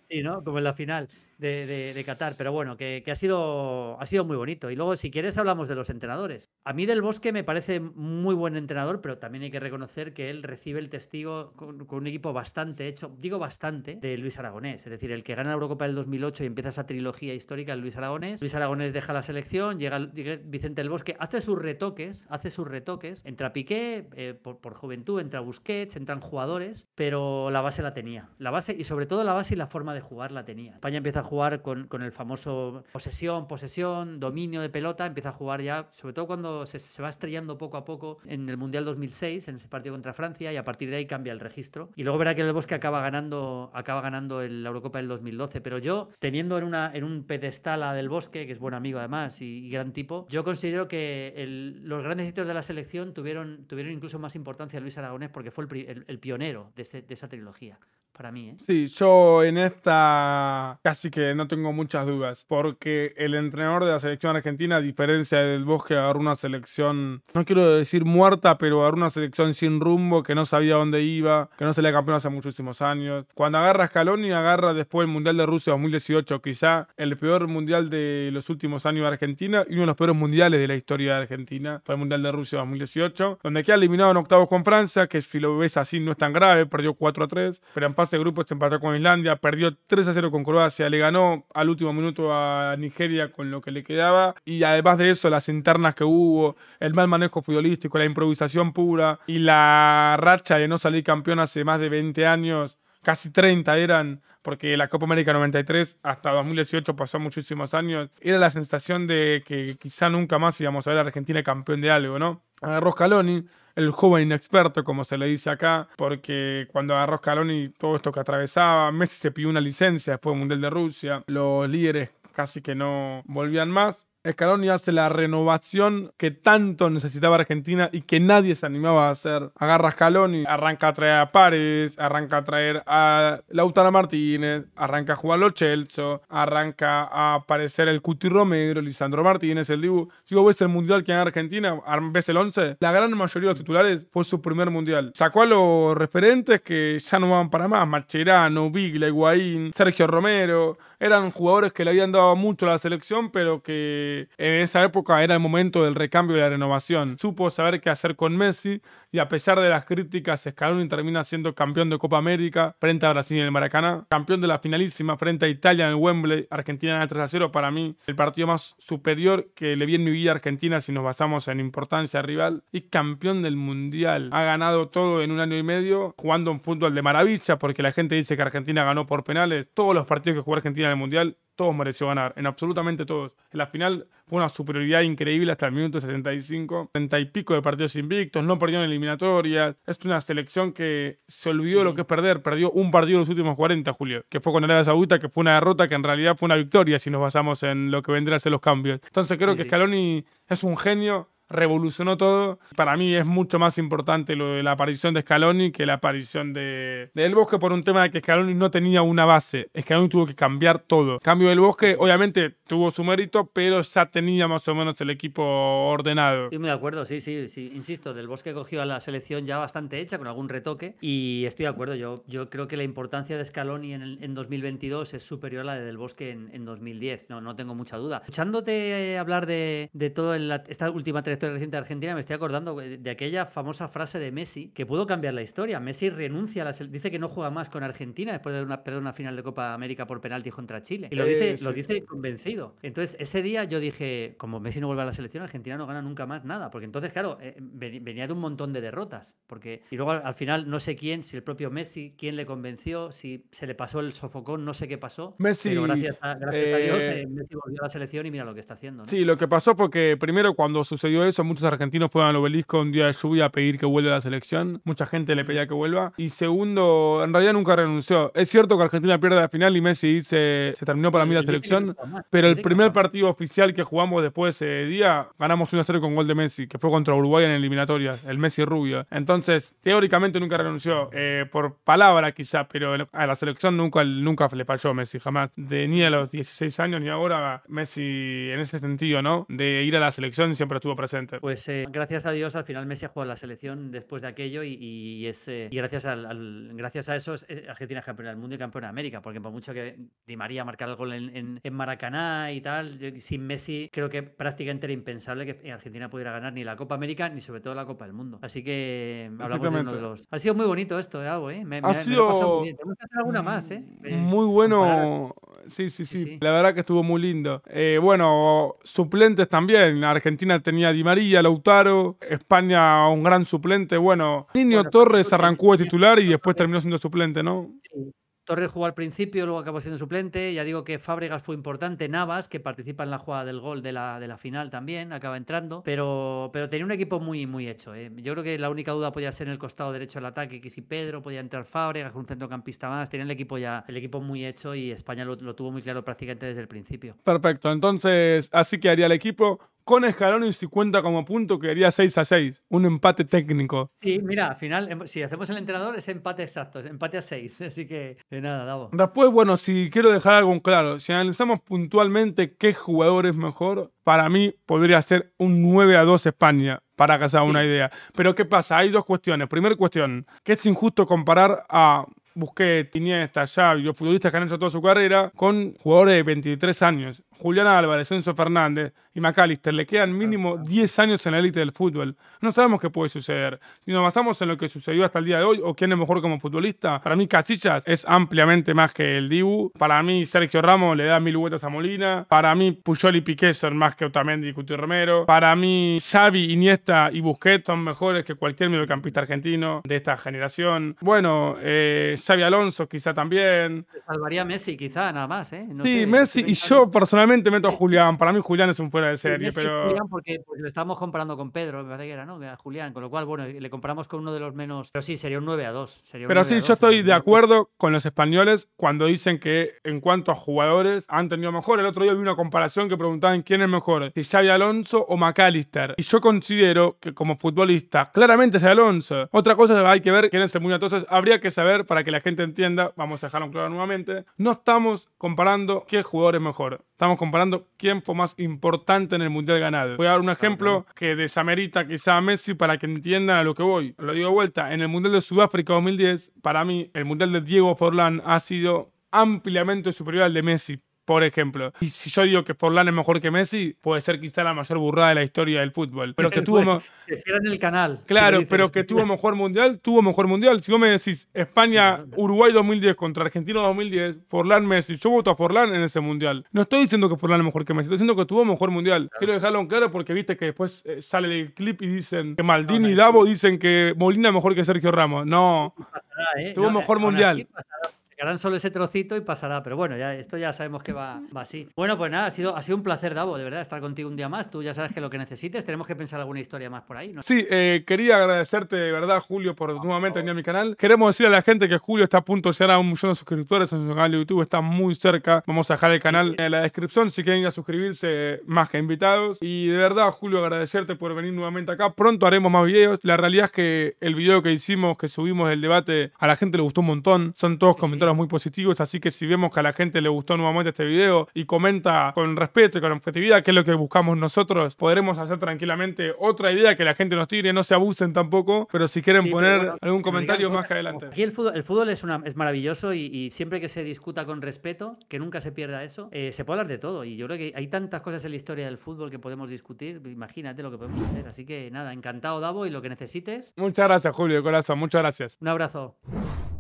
Sí, ¿no? Como en la final de, Qatar. Pero bueno, que, ha, sido, ha sido muy bonito. Y luego, si quieres, hablamos de los entrenadores. A mí del Bosque me parece muy buen entrenador, pero también hay que reconocer que él recibe el testigo con, un equipo bastante hecho, digo bastante, de Luis Aragonés. Es decir, el que gana la Eurocopa del 2008 y empieza esa trilogía histórica Luis Aragonés. Luis Aragonés deja la selección, llega, Vicente del Bosque, hace sus retoques, hace sus retoques, entra Piqué eh, por, por juventud, entra Busquets, entran jugadores, pero la base la tenía. La base y sobre todo la base y la forma de jugar la tenía. España empieza a jugar con, el famoso posesión, posesión, dominio de pelota, empieza a jugar ya, sobre todo cuando se, va estrellando poco a poco en el Mundial 2006, en ese partido contra Francia, y a partir de ahí cambia el registro. Y luego verá que el Bosque acaba ganando, acaba ganando la Eurocopa del 2012, pero yo, teniendo en, una, en un pedestal a Del Bosque, que es buen amigo además y, gran tipo, yo considero que los grandes hitos de la selección tuvieron, tuvieron incluso más importancia Luis Aragonés porque fue el, pionero de, esa trilogía para mí. ¿eh? Sí, yo en esta casi que que no tengo muchas dudas, porque el entrenador de la selección argentina, a diferencia del Bosque, agarró una selección, no quiero decir muerta, pero agarró una selección sin rumbo, que no sabía dónde iba, que no se le campeón hace muchísimos años. Cuando agarra y agarra después el Mundial de Rusia 2018, quizá el peor Mundial de los últimos años de Argentina y uno de los peores mundiales de la historia de Argentina, fue el Mundial de Rusia 2018, donde queda eliminado en octavos con Francia, que si lo ves así no es tan grave, perdió 4 a 3, pero en pase de grupo se empató con Islandia, perdió 3 a 0 con Croacia, ganó al último minuto a Nigeria con lo que le quedaba. Y además de eso, las internas que hubo, el mal manejo futbolístico, la improvisación pura y la racha de no salir campeón hace más de 20 años, casi 30 eran, porque la Copa América 93 hasta 2018 pasó muchísimos años, era la sensación de que quizá nunca más íbamos a ver a Argentina campeón de algo, ¿no? Agarró Scaloni, el joven inexperto, como se le dice acá, porque cuando agarró Scaloni todo esto que atravesaba, Messi se pidió una licencia después del Mundial de Rusia, los líderes casi que no volvían más. Scaloni hace la renovación que tanto necesitaba Argentina y que nadie se animaba a hacer. Agarra a Scaloni, arranca a traer a Pares, arranca a traer a Lautaro Martínez, arranca a jugar los chelso arranca a aparecer el Cuti Romero, Lisandro Martínez, el Dibu. Si vos ves el mundial que en Argentina, ves el 11, la gran mayoría de los titulares fue su primer mundial. Sacó a los referentes que ya no van para más: Macherano, Vigla, Higuaín, Sergio Romero. Eran jugadores que le habían dado mucho a la selección, pero que en esa época era el momento del recambio y la renovación. Supo saber qué hacer con Messi a pesar de las críticas, Scaloni termina siendo campeón de Copa América frente a Brasil en el Maracaná, campeón de la finalísima frente a Italia en el Wembley, Argentina en el 3 a 0, para mí el partido más superior que le vi en mi vida a Argentina si nos basamos en importancia rival, y campeón del Mundial. Ha ganado todo en un año y medio, jugando un fútbol de maravilla, porque la gente dice que Argentina ganó por penales, todos los partidos que jugó Argentina en el Mundial, todos mereció ganar, en absolutamente todos. En la final fue una superioridad increíble hasta el minuto 75, 30 y pico de partidos invictos, no perdieron es una selección que se olvidó lo que es perder. Perdió un partido en los últimos 40, Julio, que fue con Arabia Saudita, que fue una derrota que en realidad fue una victoria si nos basamos en lo que vendrá a ser los cambios. Entonces creo que Scaloni es un genio revolucionó todo. Para mí es mucho más importante lo de la aparición de Scaloni que la aparición de, del Bosque por un tema de que Scaloni no tenía una base. Scaloni tuvo que cambiar todo. Cambio del Bosque, obviamente tuvo su mérito, pero ya tenía más o menos el equipo ordenado. Estoy muy de acuerdo, sí, sí, sí. Insisto, del Bosque cogió a la selección ya bastante hecha, con algún retoque, y estoy de acuerdo. Yo, yo creo que la importancia de Scaloni en, en 2022 es superior a la de Del Bosque en, 2010, no, no tengo mucha duda. Escuchándote hablar de, de toda esta última tres reciente de Argentina, me estoy acordando de aquella famosa frase de Messi que pudo cambiar la historia. Messi renuncia, a la dice que no juega más con Argentina después de una, perder una final de Copa América por penalti contra Chile. Y lo dice, eh, lo dice convencido. Entonces, ese día yo dije, como Messi no vuelve a la selección, Argentina no gana nunca más nada. Porque entonces, claro, eh, venía de un montón de derrotas. Porque, y luego al final, no sé quién, si el propio Messi, quién le convenció, si se le pasó el sofocón, no sé qué pasó. Messi. gracias a, Dios, eh, Messi volvió a la selección y mira lo que está haciendo. Sí, lo que pasó fue que primero cuando sucedió eso, muchos argentinos fueron al obelisco un día de lluvia a pedir que vuelva a la selección. Mucha gente le pedía que vuelva. Y segundo, en realidad nunca renunció. Es cierto que Argentina pierde la final y Messi dice, se terminó para mí la selección, pero el primer partido oficial que jugamos después de ese día, ganamos 1-0 con gol de Messi, que fue contra Uruguay en eliminatorias, el Messi rubio. Entonces, teóricamente nunca renunció, eh, por palabra quizá, pero a la selección nunca, nunca le falló Messi, jamás. De, ni a los 16 años ni ahora, Messi en ese sentido, ¿no? De ir a la selección siempre estuvo presente. Pues eh, gracias a Dios al final Messi ha jugado la selección después de aquello y, es, eh, gracias, al, gracias a eso eh, Argentina es campeona del mundo y campeona de América, porque por mucho que Di María marcara el gol en, Maracaná y tal, sin Messi creo que prácticamente era impensable que Argentina pudiera ganar ni la Copa América ni sobre todo la Copa del Mundo. Así que hablamos de uno los... Ha sido muy bonito esto ¿eh? ha sido... Tenemos que hacer alguna más, ¿eh? Muy bueno Sí, sí, sí, La verdad que estuvo muy lindo. Eh, bueno, suplentes también. Argentina tenía Di María, Lautaro. España, un gran suplente. Bueno, Niño Torres arrancó de titular y después terminó siendo suplente, ¿no? Torres jugó al principio, luego acabó siendo suplente. Ya digo que Fábregas fue importante, Navas, que participa en la jugada del gol de la, de la final también, acaba entrando. Pero, pero tenía un equipo muy, muy hecho. ¿eh? Yo creo que la única duda podía ser en el costado derecho del ataque, que si Pedro podía entrar Fábregas, un centrocampista más. Tenía el equipo ya, el equipo muy hecho y España lo, tuvo muy claro prácticamente desde el principio. Perfecto, entonces así que haría el equipo con Escalón y 50 como punto, quedaría 6 a 6. Un empate técnico. Sí, mira, al final, em, si hacemos el entrenador, es empate exacto, es empate a 6. Así que, de nada, Davo. Después, bueno, si quiero dejar algo claro, si analizamos puntualmente qué jugador es mejor, para mí podría ser un 9 a 2 España para que una idea. Pero ¿qué pasa? Hay dos cuestiones. Primera cuestión, que es injusto comparar a Busquets, Iniesta, Xavi, los futbolistas que han hecho toda su carrera con jugadores de 23 años. Julián Álvarez, Enzo Fernández y McAllister le quedan mínimo 10 años en la élite del fútbol. No sabemos qué puede suceder. Si nos basamos en lo que sucedió hasta el día de hoy o quién es mejor como futbolista, para mí Casillas es ampliamente más que el Dibu. Para mí Sergio Ramos le da mil vueltas a Molina. Para mí Puyol y Piqué son más que Otamendi y Cuti Romero. Para mí Xavi, Iniesta y Busquets son mejores que cualquier mediocampista argentino de esta generación. Bueno, eh, Xavi Alonso quizá también. Salvaría Messi quizá, nada más. ¿eh? sí, Messi y yo personalmente meto a Julián, para mí Julián es un fuera de serie, pero... Julián porque, porque, lo estábamos comparando con Pedro, me parece que era, ¿no? Julián, con lo cual, bueno, le comparamos con uno de los menos... Pero sí, sería un 9 a 2. pero sí, yo estoy de acuerdo con los españoles cuando dicen que en cuanto a jugadores han tenido mejor. El otro día vi una comparación que preguntaban quién es mejor, si Xavi Alonso o McAllister. Y yo considero que como futbolista, claramente es Alonso. Otra cosa hay que ver quién es el muy Entonces habría que saber para que la gente entienda, vamos a dejarlo claro nuevamente, no estamos comparando qué jugador es mejor. Estamos comparando quién fue más importante en el Mundial ganado. Voy a dar un ejemplo que desamerita quizá a Messi para que entiendan a lo que voy. Lo digo de vuelta, en el Mundial de Sudáfrica 2010, para mí el Mundial de Diego Forlán ha sido ampliamente superior al de Messi por ejemplo. Y si yo digo que Forlán es mejor que Messi, puede ser quizá la mayor burrada de la historia del fútbol. Pero que tuvo. en el canal. Claro, pero que tuvo mejor mundial, tuvo mejor mundial. Si vos me decís España, Uruguay 2010 contra Argentina 2010, Forlán Messi, yo voto a Forlán en ese mundial. No estoy diciendo que Forlán es mejor que Messi, estoy diciendo que tuvo mejor mundial. Quiero dejarlo en claro porque viste que después eh, sale el clip y dicen que Maldini y Davo dicen que Molina es mejor que Sergio Ramos. No. ¿eh? Tuvo mejor mundial quedarán solo ese trocito y pasará. Pero bueno, esto ya sabemos que va, así. Bueno, pues nada, ha sido, ha un placer, Davo, de verdad, estar contigo un día más. Tú ya sabes que lo que necesites, tenemos que pensar alguna historia más por ahí. ¿no? Sí, eh, quería agradecerte, de verdad, Julio, por ah, nuevamente venir a mi canal. Queremos decir a la gente que Julio está a punto de llegar a un millón de suscriptores en su canal de YouTube, está muy cerca. Vamos a dejar el canal en la descripción si quieren ir a suscribirse, más que invitados. Y de verdad, Julio, agradecerte por venir nuevamente acá. Pronto haremos más videos. La realidad es que el video que hicimos, que subimos el debate, a la gente le gustó un montón. Son todos comentarios muy positivos, así que si vemos que a la gente le gustó nuevamente este video y comenta con respeto y con objetividad, que es lo que buscamos nosotros, podremos hacer tranquilamente otra idea que la gente nos tire, no se abusen tampoco, pero si quieren poner algún comentario más adelante. Aquí el fútbol, es, una, es maravilloso y, siempre que se discuta con respeto, que nunca se pierda eso, eh, se puede hablar de todo y yo creo que hay tantas cosas en la historia del fútbol que podemos discutir, imagínate lo que podemos hacer, así que nada, encantado Davo y lo que necesites. Muchas gracias Julio, corazón, muchas gracias. Un abrazo.